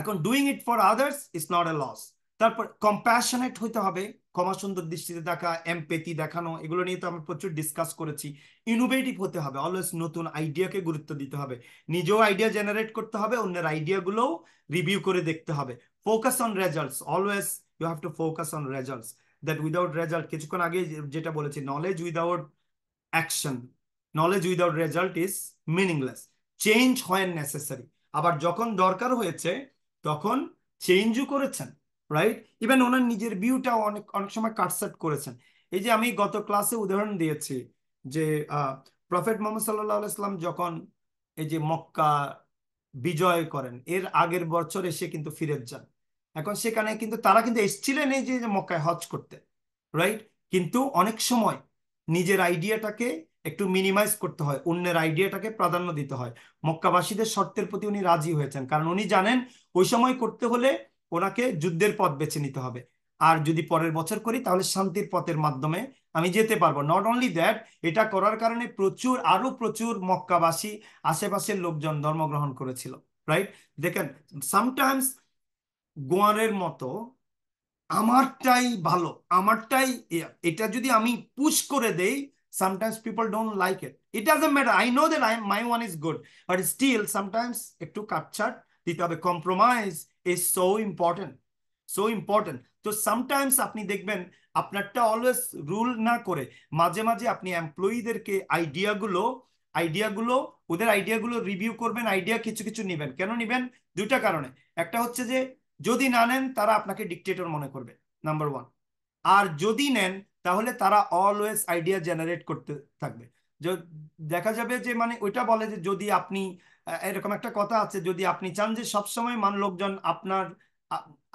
এখন doing it for others is not a loss তারপর compassionate হইতে হবে ক্ষমা সুন্দর দৃষ্টিতে দেখা এমপেতি দেখানো এগুলো নিয়ে তো আমরা প্রচুর ডিসকাস করেছি ইনোভেটিভ হতে হবে অলওয়েজ নতুন আইডিয়াকে গুরুত্ব দিতে হবে নিজেও আইডিয়া জেনারেট করতে হবে অন্যের আইডিয়াগুলোও রিভিউ করে দেখতে হবে focus on results always you have to focus on results that without result কিছুক্ষণ আগে যেটা বলেছি knowledge without action knowledge without result is meaningless change হয় নেসেসারি আবার যখন দরকার হয়েছে তখন চেঞ্জও করেছেন রাইট ইভেন ওনার নিজের ভিউটাও অনেক অনেক সময় কাটসাট করেছেন এই যে আমি গত ক্লাসে উদাহরণ দিয়েছি যে প্রফেট মোহাম্মদ সাল্লাহ ইসলাম যখন এই যে মক্কা বিজয় করেন এর আগের বছর এসে কিন্তু ফিরে যান এখন সেখানে কিন্তু তারা কিন্তু এসছিলেন এই যে মক্কায় হজ করতে রাইট কিন্তু অনেক সময় নিজের আইডিয়াটাকে একটু মিনিমাইজ করতে হয় অন্যের আইডিয়াটাকে প্রাধান্য দিতে হয় মক্কাবাসীদের শর্তের প্রতি উনি রাজি হয়েছেন কারণ উনি জানেন ওই সময় করতে হলে ওনাকে যুদ্ধের পথ বেছে নিতে হবে আর যদি পরের বছর করি তাহলে শান্তির পথের মাধ্যমে আমি যেতে পারবো নট অনলি দ্যাট এটা করার কারণে প্রচুর আরো প্রচুর মক্কাবাসী আশেপাশের লোকজন ধর্মগ্রহণ করেছিল রাইট দেখেন সামটাইমস গোয়ারের মতো আমারটাই ভালো আমারটাই এটা যদি আমি পুশ করে দেই sometimes people don't like it it doesn't matter I know that I my one is good but still sometimes একটু কাটছাট দিতে হবে compromise is so important so important তো সামটাইমস আপনি দেখবেন আপনারটা অলওয়েজ রুল না করে মাঝে মাঝে আপনি এমপ্লয়ীদেরকে আইডিয়াগুলো আইডিয়াগুলো ওদের আইডিয়াগুলো রিভিউ করবেন আইডিয়া কিছু কিছু নেবেন কেন নেবেন দুইটা কারণে একটা হচ্ছে যে যদি না নেন তারা আপনাকে ডিকটেটর মনে করবে নাম্বার ওয়ান আর যদি নেন তাহলে তারা অলওয়েজ আইডিয়া জেনারেট করতে থাকবে দেখা যাবে যে মানে ওইটা বলে যে যদি আপনি এরকম একটা কথা আছে যদি আপনি চান যে সবসময় মান লোকজন আপনার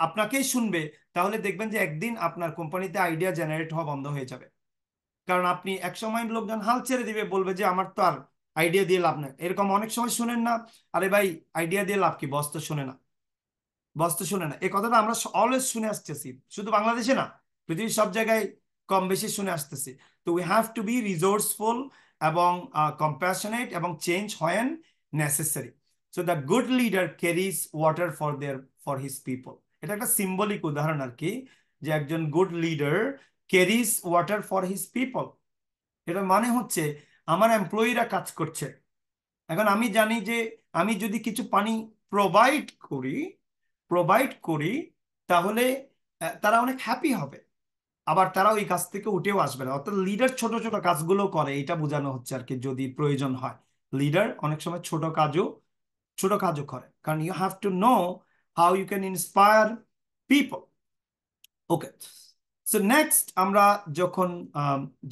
আপনাকেই শুনবে তাহলে দেখবেন যে একদিন আপনার কোম্পানিতে আইডিয়া জেনারেট হওয়া বন্ধ হয়ে যাবে কারণ আপনি একসময় লোকজন হাল ছেড়ে দিবে বলবে যে আমার তো আর আইডিয়া দিয়ে লাভ নাই এরকম অনেক সময় শুনেন না আরে ভাই আইডিয়া দিয়ে লাভ কি বস তো শুনে না বস্ত্র শুনে না এ কথাটা আমরা অলওয়েজ শুনে আসতেছি শুধু বাংলাদেশে না পৃথিবীর সব জায়গায় কম বেশি শুনে আসতেছি তো we have to be resourceful এবং কম্প্যাশনেট এবং চেঞ্জ হয় necessary so the good leader carries water for their for his people এটা একটা সিম্বলিক উদাহরণ আর কি যে একজন good leader carries water for his people এটা মানে হচ্ছে আমার এমপ্লয়িরা কাজ করছে এখন আমি জানি যে আমি যদি কিছু পানি প্রোভাইড করি প্রোভাইড করি তাহলে তারা অনেক হ্যাপি হবে আবার তারা ওই কাজ থেকে উঠেও আসবে না অর্থাৎ লিডার ছোট ছোট কাজগুলো করে এটা বোঝানো হচ্ছে আর কি যদি প্রয়োজন হয় লিডার অনেক সময় ছোট কাজও ছোট কাজও করে কারণ you have to know how you can inspire people okay so next আমরা যখন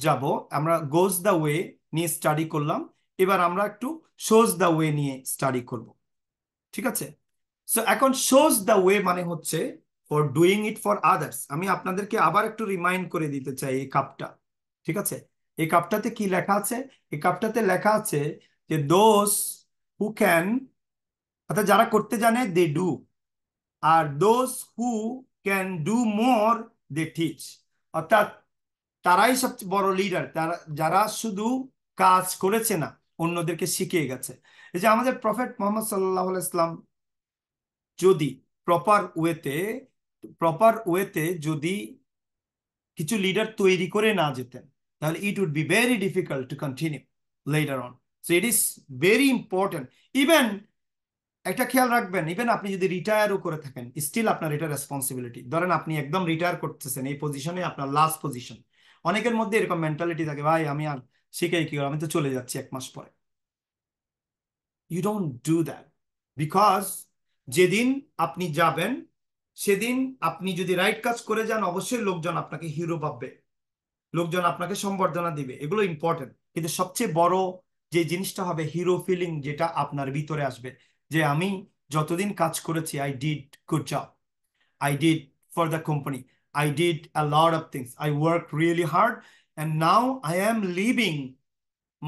যাব আমরা গোজ দ্য ওয়ে নিয়ে স্টাডি করলাম এবার আমরা একটু শোজ দ্য ওয়ে নিয়ে স্টাডি করব ঠিক আছে সো এখন শোজ দ্য ওয়ে মানে হচ্ছে for doing it for others আমি আপনাদেরকে আবার একটু রিমাইন্ড করে দিতে চাই এই কাপটা ঠিক আছে এই কাপটাতে কি লেখা আছে এই কাপটাতে লেখা আছে যে দোস হু ক্যান অর্থাৎ যারা করতে জানে দে ডু আর those who can do more they teach অর্থাৎ তারাই সবচেয়ে বড় লিডার তারা যারা শুধু কাজ করেছে না অন্যদেরকে শিখিয়ে গেছে এই যে আমাদের প্রফেট মোহাম্মদ সাল্লাহ ইসলাম যদি প্রপার ওয়েতে প্রপার ওয়েতে যদি কিছু লিডার তৈরি করে না যেতেন তাহলে it would be very difficult to continue later on so it is very important even একটা খেয়াল রাখবেন ইভেন আপনি যদি রিটায়ারও করে থাকেন স্টিল আপনার এটা রেসপন্সিবিলিটি ধরেন আপনি একদম রিটায়ার করতেছেন এই পজিশনে আপনার লাস্ট পজিশন অনেকের মধ্যে এরকম মেন্টালিটি থাকে ভাই আমি আর শিখাই কি আমি তো চলে যাচ্ছি এক মাস পরে you don't do that because যেদিন আপনি যাবেন সেদিন আপনি যদি রাইট কাজ করে যান অবশ্যই লোকজন আপনাকে হিরো ভাববে লোকজন আপনাকে সম্বর্ধনা দিবে এগুলো ইম্পর্টেন্ট কিন্তু সবচেয়ে বড় যে জিনিসটা হবে হিরো ফিলিং যেটা আপনার ভিতরে আসবে যে আমি যতদিন কাজ করেছি I did good job I did for the company I did a lot of things I work really hard and now I am living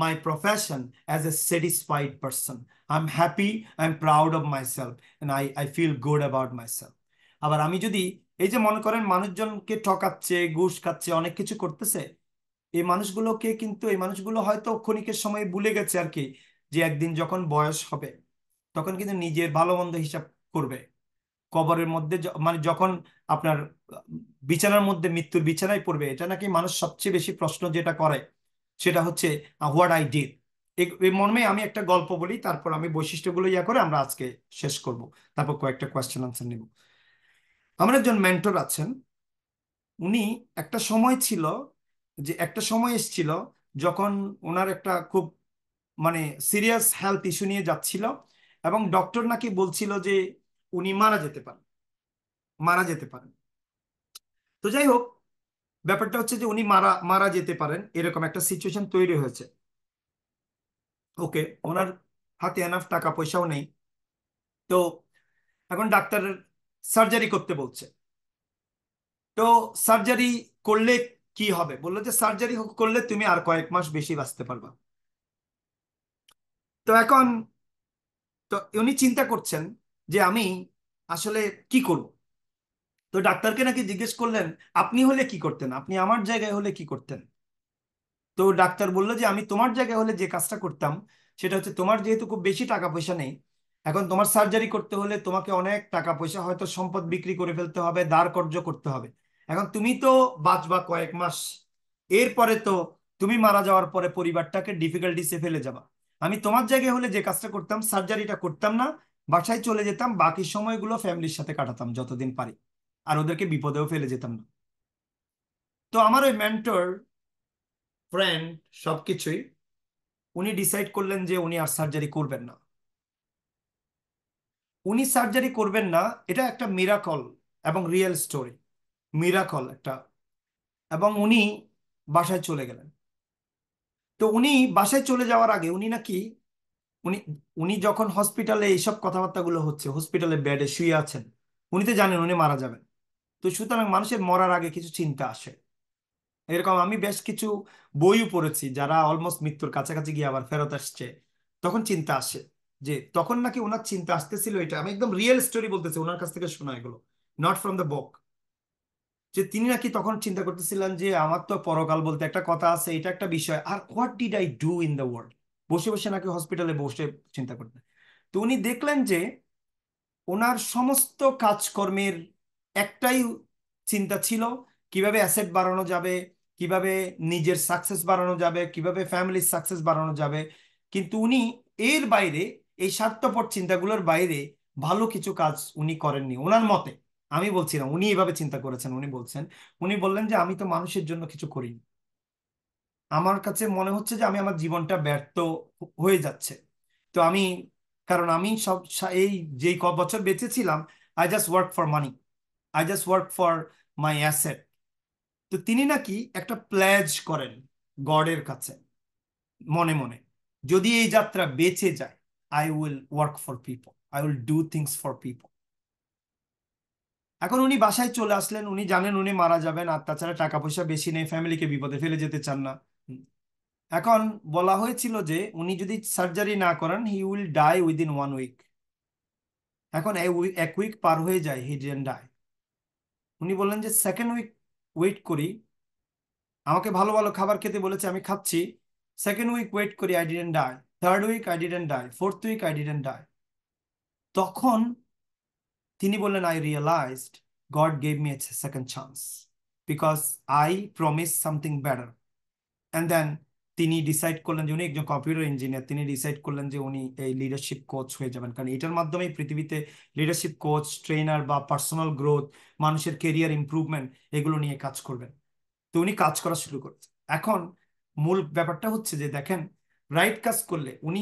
my profession as a satisfied person I'm happy, I'm proud of myself, and I, I feel good about myself. আবার আমি যদি এই যে মনে করেন মানুষজনকে ঠকাচ্ছে ঘুষ খাচ্ছে অনেক কিছু করতেছে এই মানুষগুলোকে কিন্তু এই মানুষগুলো হয়তো ক্ষণিকের সময় ভুলে গেছে আর কি যে একদিন যখন বয়স হবে তখন কিন্তু নিজের ভালো মন্দ হিসাব করবে কবরের মধ্যে মানে যখন আপনার বিছানার মধ্যে মৃত্যুর বিছানায় পড়বে এটা নাকি মানুষ সবচেয়ে বেশি প্রশ্ন যেটা করে সেটা হচ্ছে হোয়াট আই ডিড এই মর্মে আমি একটা গল্প বলি তারপর আমি বৈশিষ্ট্যগুলো ইয়া করে আমরা আজকে শেষ করব তারপর কয়েকটা কোয়েশ্চেন আনসার নেব আমার একজন মেন্টর আছেন উনি একটা সময় ছিল যে একটা সময় এসছিল যখন ওনার একটা খুব মানে সিরিয়াস হেলথ ইস্যু নিয়ে যাচ্ছিল এবং ডক্টর নাকি বলছিল যে উনি মারা যেতে পারেন মারা যেতে পারেন তো যাই হোক ব্যাপারটা হচ্ছে যে উনি মারা মারা যেতে পারেন এরকম একটা সিচুয়েশন তৈরি হয়েছে ওকে ওনার হাতে এনাফ টাকা পয়সাও নেই তো এখন ডাক্তার সার্জারি করতে বলছে তো সার্জারি করলে কি হবে বললো যে সার্জারি করলে তুমি আর কয়েক মাস বেশি বাঁচতে পারবা তো এখন তো উনি চিন্তা করছেন যে আমি আসলে কি করব তো ডাক্তারকে নাকি জিজ্ঞেস করলেন আপনি হলে কি করতেন আপনি আমার জায়গায় হলে কি করতেন তো ডাক্তার বললো যে আমি তোমার জায়গায় হলে যে কাজটা করতাম সেটা হচ্ছে তোমার যেহেতু খুব বেশি টাকা পয়সা নেই এখন তোমার সার্জারি করতে হলে তোমাকে অনেক টাকা পয়সা হয়তো সম্পদ বিক্রি করে ফেলতে হবে দাঁড় কর্য করতে হবে এখন তুমি তো বাঁচবা কয়েক মাস এরপরে তো তুমি মারা যাওয়ার পরে পরিবারটাকে ডিফিকাল্টিসে ফেলে যাবা আমি তোমার জায়গায় হলে যে কাজটা করতাম সার্জারিটা করতাম না বাসায় চলে যেতাম বাকি সময়গুলো ফ্যামিলির সাথে কাটাতাম যতদিন পারি আর ওদেরকে বিপদেও ফেলে যেতাম না তো আমার ওই মেন্টর ফ্রেন্ড সব কিছুই উনি ডিসাইড করলেন যে উনি আর সার্জারি করবেন না উনি সার্জারি করবেন না এটা একটা মিরাকল এবং রিয়েল স্টোরি মিরাকল একটা এবং উনি বাসায় চলে গেলেন তো উনি বাসায় চলে যাওয়ার আগে উনি নাকি উনি উনি যখন হসপিটালে এইসব কথাবার্তাগুলো হচ্ছে হসপিটালে বেডে শুয়ে আছেন উনি তো জানেন উনি মারা যাবেন তো সুতরাং মানুষের মরার আগে কিছু চিন্তা আসে এরকম আমি বেশ কিছু বইও পড়েছি যারা অলমোস্ট মৃত্যুর কাছাকাছি গিয়ে আবার ফেরত আসছে তখন চিন্তা আসে যে তখন নাকি ওনার চিন্তা আসতেছিল এটা আমি একদম রিয়েল স্টোরি বলতেছি ওনার কাছ থেকে শোনা এগুলো নট ফ্রম দ্য বুক যে তিনি নাকি তখন চিন্তা করতেছিলেন যে আমার তো পরকাল বলতে একটা কথা আছে এটা একটা বিষয় আর what did I do in the world বসে বসে নাকি হসপিটালে বসে চিন্তা করতেন তো উনি দেখলেন যে ওনার সমস্ত কাজকর্মের একটাই চিন্তা ছিল কিভাবে অ্যাসেট বাড়ানো যাবে কিভাবে নিজের সাকসেস বাড়ানো যাবে কিভাবে ফ্যামিলির সাকসেস বাড়ানো যাবে কিন্তু উনি এর বাইরে এই স্বার্থপর চিন্তাগুলোর বাইরে ভালো কিছু কাজ উনি করেননি ওনার মতে আমি বলছি না উনি এভাবে চিন্তা করেছেন উনি বলছেন উনি বললেন যে আমি তো মানুষের জন্য কিছু করিনি আমার কাছে মনে হচ্ছে যে আমি আমার জীবনটা ব্যর্থ হয়ে যাচ্ছে তো আমি কারণ আমি সব এই যেই ক বছর বেঁচেছিলাম I just work for money I just work for my asset তো তিনি নাকি একটা প্ল্যাজ করেন গডের কাছে মনে মনে যদি এই যাত্রা বেঁচে যায় I will work for people I will do things for people এখন উনি বাসায় চলে আসলেন উনি জানেন উনি মারা যাবেন আর তাছাড়া টাকা পয়সা বেশি নেই ফ্যামিলিকে বিপদে ফেলে যেতে চান না এখন বলা হয়েছিল যে উনি যদি সার্জারি না করেন he will die within one week এখন এক উইক পার হয়ে যায় হি ডেন ডাই উনি বললেন যে সেকেন্ড উইক ওয়েট করি আমাকে ভালো ভালো খাবার খেতে বলেছে আমি খাচ্ছি সেকেন্ড উইক ওয়েট করি I didn't die third week I didn't die fourth week I didn't die তখন তিনি বললেন I realized God gave me a second chance because I promise something better and then তিনি decide করলেন যে উনি একজন computer engineer তিনি decide করলেন যে উনি এই লিডারশিপ কোচ হয়ে যাবেন কারণ এটার মাধ্যমেই পৃথিবীতে লিডারশিপ কোচ ট্রেনার বা পার্সোনাল গ্রোথ মানুষের কেরিয়ার ইম্প্রুভমেন্ট এগুলো নিয়ে কাজ করবেন তো উনি কাজ করা শুরু করছে এখন মূল ব্যাপারটা হচ্ছে যে দেখেন রাইট কাজ করলে উনি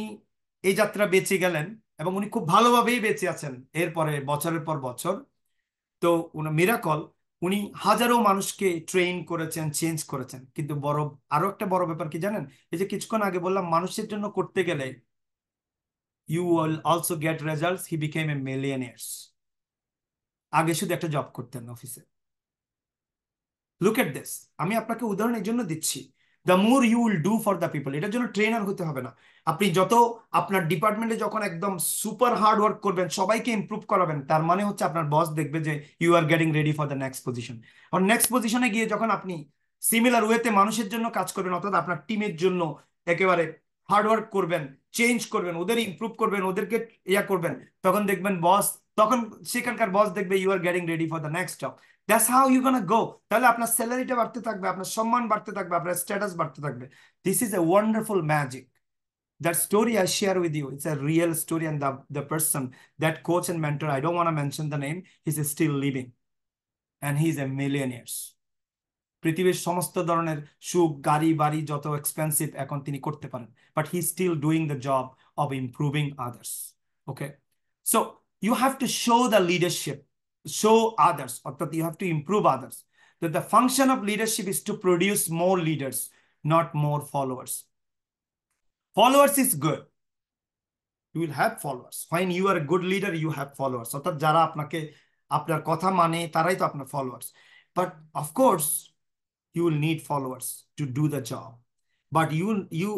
এই যাত্রা বেঁচে গেলেন এবং উনি খুব ভালোভাবেই বেঁচে আছেন এরপরে বছরের পর বছর তো মিরাকল উনি হাজারো মানুষকে ট্রেন করেছেন চেঞ্জ করেছেন কিন্তু বড় আরো একটা বড় ব্যাপার কি জানেন এই যে কিছুক্ষণ আগে বললাম মানুষের জন্য করতে গেলে you will also get result he became a millionaires আগে শুধু একটা জব করতেন অফিসে লুক এট দিস আমি আপনাকে উদাহরণ এই জন্য দিচ্ছি the more you will do for the people এটার জন্য ট্রেনার হতে হবে না আপনি যত আপনার ডিপার্টমেন্টে যখন একদম সুপার হার্ড ওয়ার্ক করবেন সবাইকে ইম্প্রুভ করাবেন তার মানে হচ্ছে আপনার বস দেখবে যে you are getting ready for the next position আর নেক্সট পজিশনে গিয়ে যখন আপনি সিমিলার ওয়েতে মানুষের জন্য কাজ করবেন অর্থাৎ আপনার টিমের জন্য একেবারে হার্ড ওয়ার্ক করবেন চেঞ্জ করবেন ওদের ইম্প্রুভ করবেন ওদেরকে ইয়া করবেন তখন দেখবেন বস তখন সেখানকার বস দেখবে you are getting ready for the next job that's how you gonna go তাহলে আপনার স্যালারিটা বাড়তে থাকবে আপনার সম্মান বাড়তে থাকবে আপনার স্ট্যাটাস বাড়তে থাকবে this is a wonderful magic that story I share with you, it's a real story. And the, the person, that coach and mentor, I don't want to mention the name, he's still living. And he's a millionaires. পৃথিবীর সমস্ত ধরনের সুখ গাড়ি বাড়ি যত expensive এখন তিনি করতে পারেন but he still doing the job of improving others okay so you have to show the leadership show others, or that you have to improve others. That the function of leadership is to produce more leaders, not more followers. Followers is good. You will have followers. When you are a good leader, you have followers. অর্থাৎ যারা আপনাকে আপনার kotha মানে তারাই to apna followers. But of course, you will need followers to do the job. But you, you,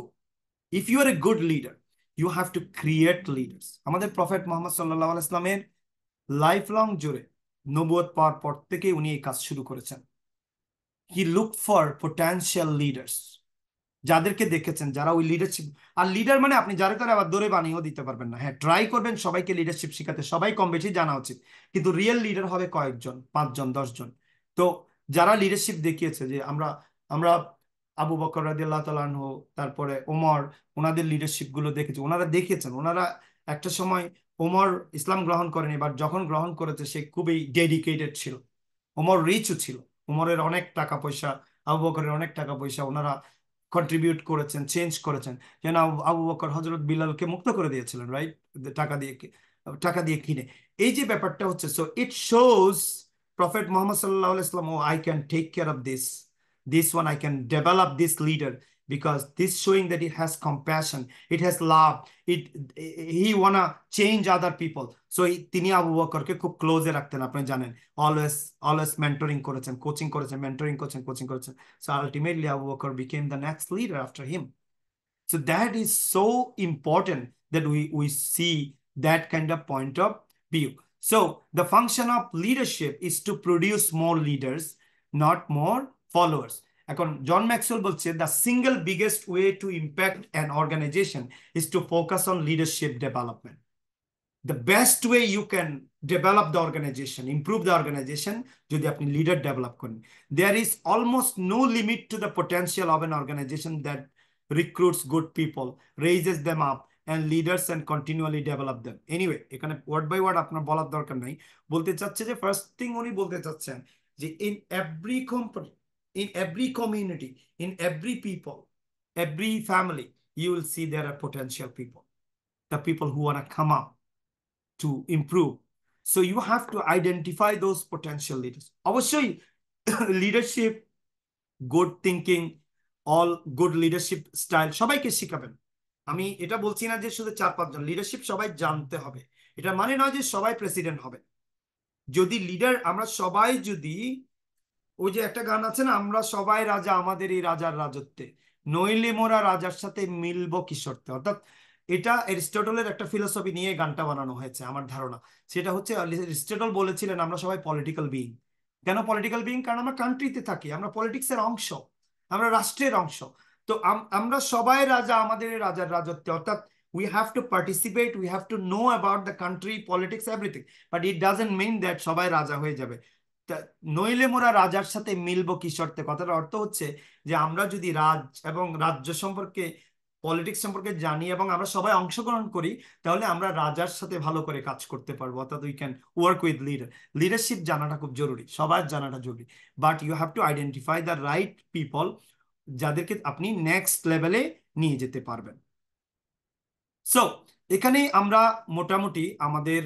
if you are a good leader, you have to create leaders. আমাদের prophet Muhammad সাল্লাহ আলাইসলামের life lifelong journey. নবুয়ত পাওয়ার পর থেকে উনি এই কাজ শুরু করেছেন he look for potential leaders যাদেরকে দেখেছেন যারা ওই লিডারশিপ আর লিডার মানে আপনি যারা তারা আবার দৌড়ে বানিয়েও দিতে পারবেন না হ্যাঁ ট্রাই করবেন সবাইকে লিডারশিপ শেখাতে সবাই কম বেশি জানা উচিত কিন্তু রিয়েল লিডার হবে কয়েকজন পাঁচজন দশজন তো যারা লিডারশিপ দেখিয়েছে যে আমরা আমরা আবু বকর রাজিয়াল্লাহ তালানহ তারপরে ওমর ওনাদের লিডারশিপগুলো দেখেছি ওনারা দেখিয়েছেন ওনারা একটা সময় ওমর ইসলাম গ্রহণ করেনি বাট যখন গ্রহণ করেছে সে খুবই ডেডিকেটেড ছিল ওমর রিচও ছিল ওমরের অনেক টাকা পয়সা আবু বকরের অনেক টাকা পয়সা ওনারা কন্ট্রিবিউট করেছেন চেঞ্জ করেছেন যেন আবু বকর হজরত বিলালকে মুক্ত করে দিয়েছিলেন রাইট টাকা দিয়ে টাকা দিয়ে কিনে এই যে ব্যাপারটা হচ্ছে so it shows prophet Muhammad সাল্লাহ ইসলাম ও I can take care of this this one I can develop this leader because this showing that it has compassion it has love it he wanna change other people সো তিনি আবু বকরকে খুব ক্লোজে রাখতেন আপনি জানেন অলওয়েজ অলওয়েজ মেন্টরিং করেছেন কোচিং করেছেন মেন্টরিং করেছেন কোচিং করেছেন so ultimately Abu Bakr became the next leader after him so that is so important that we we see that kind of point of view so the function of leadership is to produce more leaders not more followers. এখন John Maxwell বলছে the single biggest way two impact an organization is to focus on leadership development the best way you can develop the organization improve the organization যদি আপনি leader develop করেন there is almost no limit to the potential of an organization that recruits good people raises them up and leaders and continually develop them anyway এখানে word by word আপনার বলার দরকার নাই বলতে চাচ্ছে যে ফার্স্ট থিং উনি বলতে চাচ্ছেন যে in every company in every community, in every people, every family, you will see there are potential people, the people who want to come up to improve. So you have to identify those potential leaders. you leadership, good thinking, all good leadership style সবাইকে শিখাবেন আমি এটা বলছি না যে শুধু চার পাঁচজন লিডারশিপ সবাই জানতে হবে এটা মানে নয় যে সবাই প্রেসিডেন্ট হবে যদি লিডার আমরা সবাই যদি ওই যে একটা গান আছে না আমরা সবাই রাজা আমাদের এই রাজার রাজত্বে নইলে মোরা রাজার সাথে মিলব কি অর্থাৎ এটা এরিস্টটলের একটা ফিলোসফি নিয়ে গানটা বানানো হয়েছে আমার ধারণা সেটা হচ্ছে এরিস্টটল বলেছিলেন আমরা সবাই পলিটিক্যাল বিইং কেন পলিটিক্যাল বিইং কারণ আমরা কান্ট্রিতে থাকি আমরা পলিটিক্সের অংশ আমরা রাষ্ট্রের অংশ তো আমরা সবাই রাজা আমাদের রাজার রাজত্বে অর্থাৎ we have to participate we have to know about the country politics everything but it doesn't mean that সবাই রাজা হয়ে যাবে নইলে মোরা রাজার সাথে মিলব কি শর্তে কথাটার অর্থ হচ্ছে যে আমরা যদি রাজ এবং রাজ্য সম্পর্কে পলিটিক্স সম্পর্কে জানি এবং আমরা সবাই অংশগ্রহণ করি তাহলে আমরা রাজার সাথে ভালো করে কাজ করতে পারবো অর্থাৎ we can work with leader leadership জানাটা খুব জরুরি সবার জানাটা জরুরি but you have to identify the right people যাদেরকে আপনি নেক্সট লেভেলে নিয়ে যেতে পারবেন সো এখানে আমরা মোটামুটি আমাদের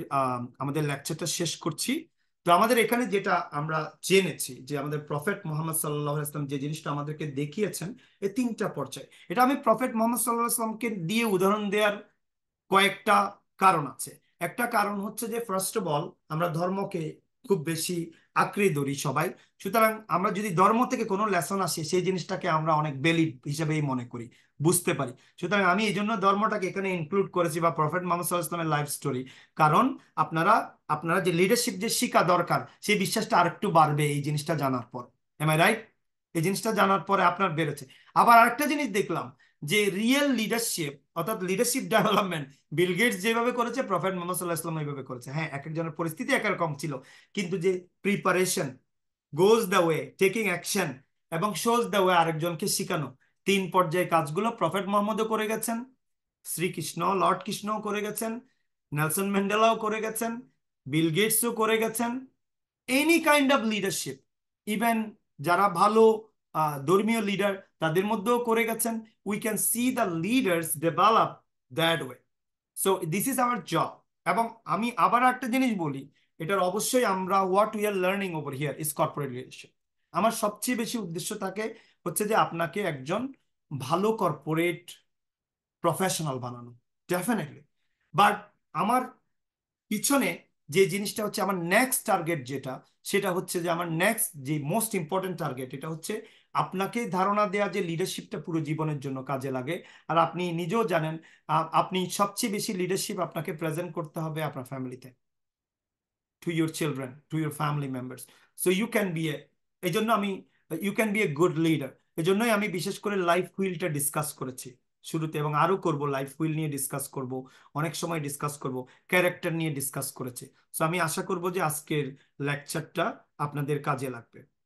আমাদের লেকচারটা শেষ করছি তো আমাদের এখানে যেটা আমরা জেনেছি যে আমাদের প্রফেট মোহাম্মদ সাল্লাহ ইসলাম যে জিনিসটা আমাদেরকে দেখিয়েছেন এই তিনটা পর্যায়ে এটা আমি প্রফেট মোহাম্মদ সাল্লাহ ইসলামকে দিয়ে উদাহরণ দেওয়ার কয়েকটা কারণ আছে একটা কারণ হচ্ছে যে ফার্স্ট অফ অল আমরা ধর্মকে খুব বেশি আঁকড়ে ধরি সবাই সুতরাং আমরা যদি ধর্ম থেকে কোনো লেসন আসে সেই জিনিসটাকে আমরা অনেক বেলিড হিসেবেই মনে করি বুঝতে পারি সুতরাং আমি এই জন্য ধর্মটাকে এখানে ইনক্লুড করেছি বা প্রফেট মোহাম্মদ সাল্লাহামের লাইফ স্টোরি কারণ আপনারা আপনারা যে লিডারশিপ যে শিখা দরকার সেই বিশ্বাসটা আরেকটু বাড়বে এই জিনিসটা জানার পর এম আই রাইট এই জিনিসটা জানার পরে আপনার বেড়েছে আবার আরেকটা জিনিস দেখলাম যে রিয়েল লিডারশিপ অর্থাৎ লিডারশিপ ডেভেলপমেন্ট বিল গেটস যেভাবে করেছে প্রফেট মোহাম্মদ সাল্লাহ ইসলাম এইভাবে করেছে হ্যাঁ এক একজনের পরিস্থিতি এক রকম ছিল কিন্তু যে preparation goes the way taking action এবং শোজ দ্য ওয়ে আরেকজনকে শিখানো তিন পর্যায়ে কাজগুলো প্রফেট মোহাম্মদও করে গেছেন শ্রীকৃষ্ণ লর্ড কৃষ্ণও করে গেছেন নেলসন ম্যান্ডেলাও করে গেছেন বিল গেটসও করে গেছেন any kind of leadership even যারা ভালো ধর্মীয় লিডার তাদের মধ্যেও করে গেছেন we can see the leaders develop that way so this is our job এবং আমি আবার একটা জিনিস বলি এটার অবশ্যই আমরা what we are learning over here is corporate leadership আমার সবচেয়ে বেশি উদ্দেশ্য থাকে হচ্ছে যে আপনাকে একজন ভালো কর্পোরেট প্রফেশনাল বানানো ডেফিনেটলি বাট আমার পিছনে যে জিনিসটা হচ্ছে আমার নেক্সট টার্গেট যেটা সেটা হচ্ছে যে আমার নেক্সট যে মোস্ট ইম্পর্টেন্ট টার্গেট এটা হচ্ছে আপনাকে ধারণা দেয়া যে লিডারশিপটা পুরো জীবনের জন্য কাজে লাগে আর আপনি নিজেও জানেন আপনি সবচেয়ে বেশি লিডারশিপ আপনাকে প্রেজেন্ট করতে হবে আপনার ফ্যামিলিতে to your children to your family members so you can be a এই জন্য আমি you can be a good leader এজন্যই আমি বিশেষ করে লাইফ হুইলটা ডিসকাস করেছি শুরুতে এবং আরও করব লাইফ হুইল নিয়ে ডিসকাস করব অনেক সময় ডিসকাস করব ক্যারেক্টার নিয়ে ডিসকাস করেছে সো আমি আশা করব যে আজকের লেকচারটা আপনাদের কাজে লাগবে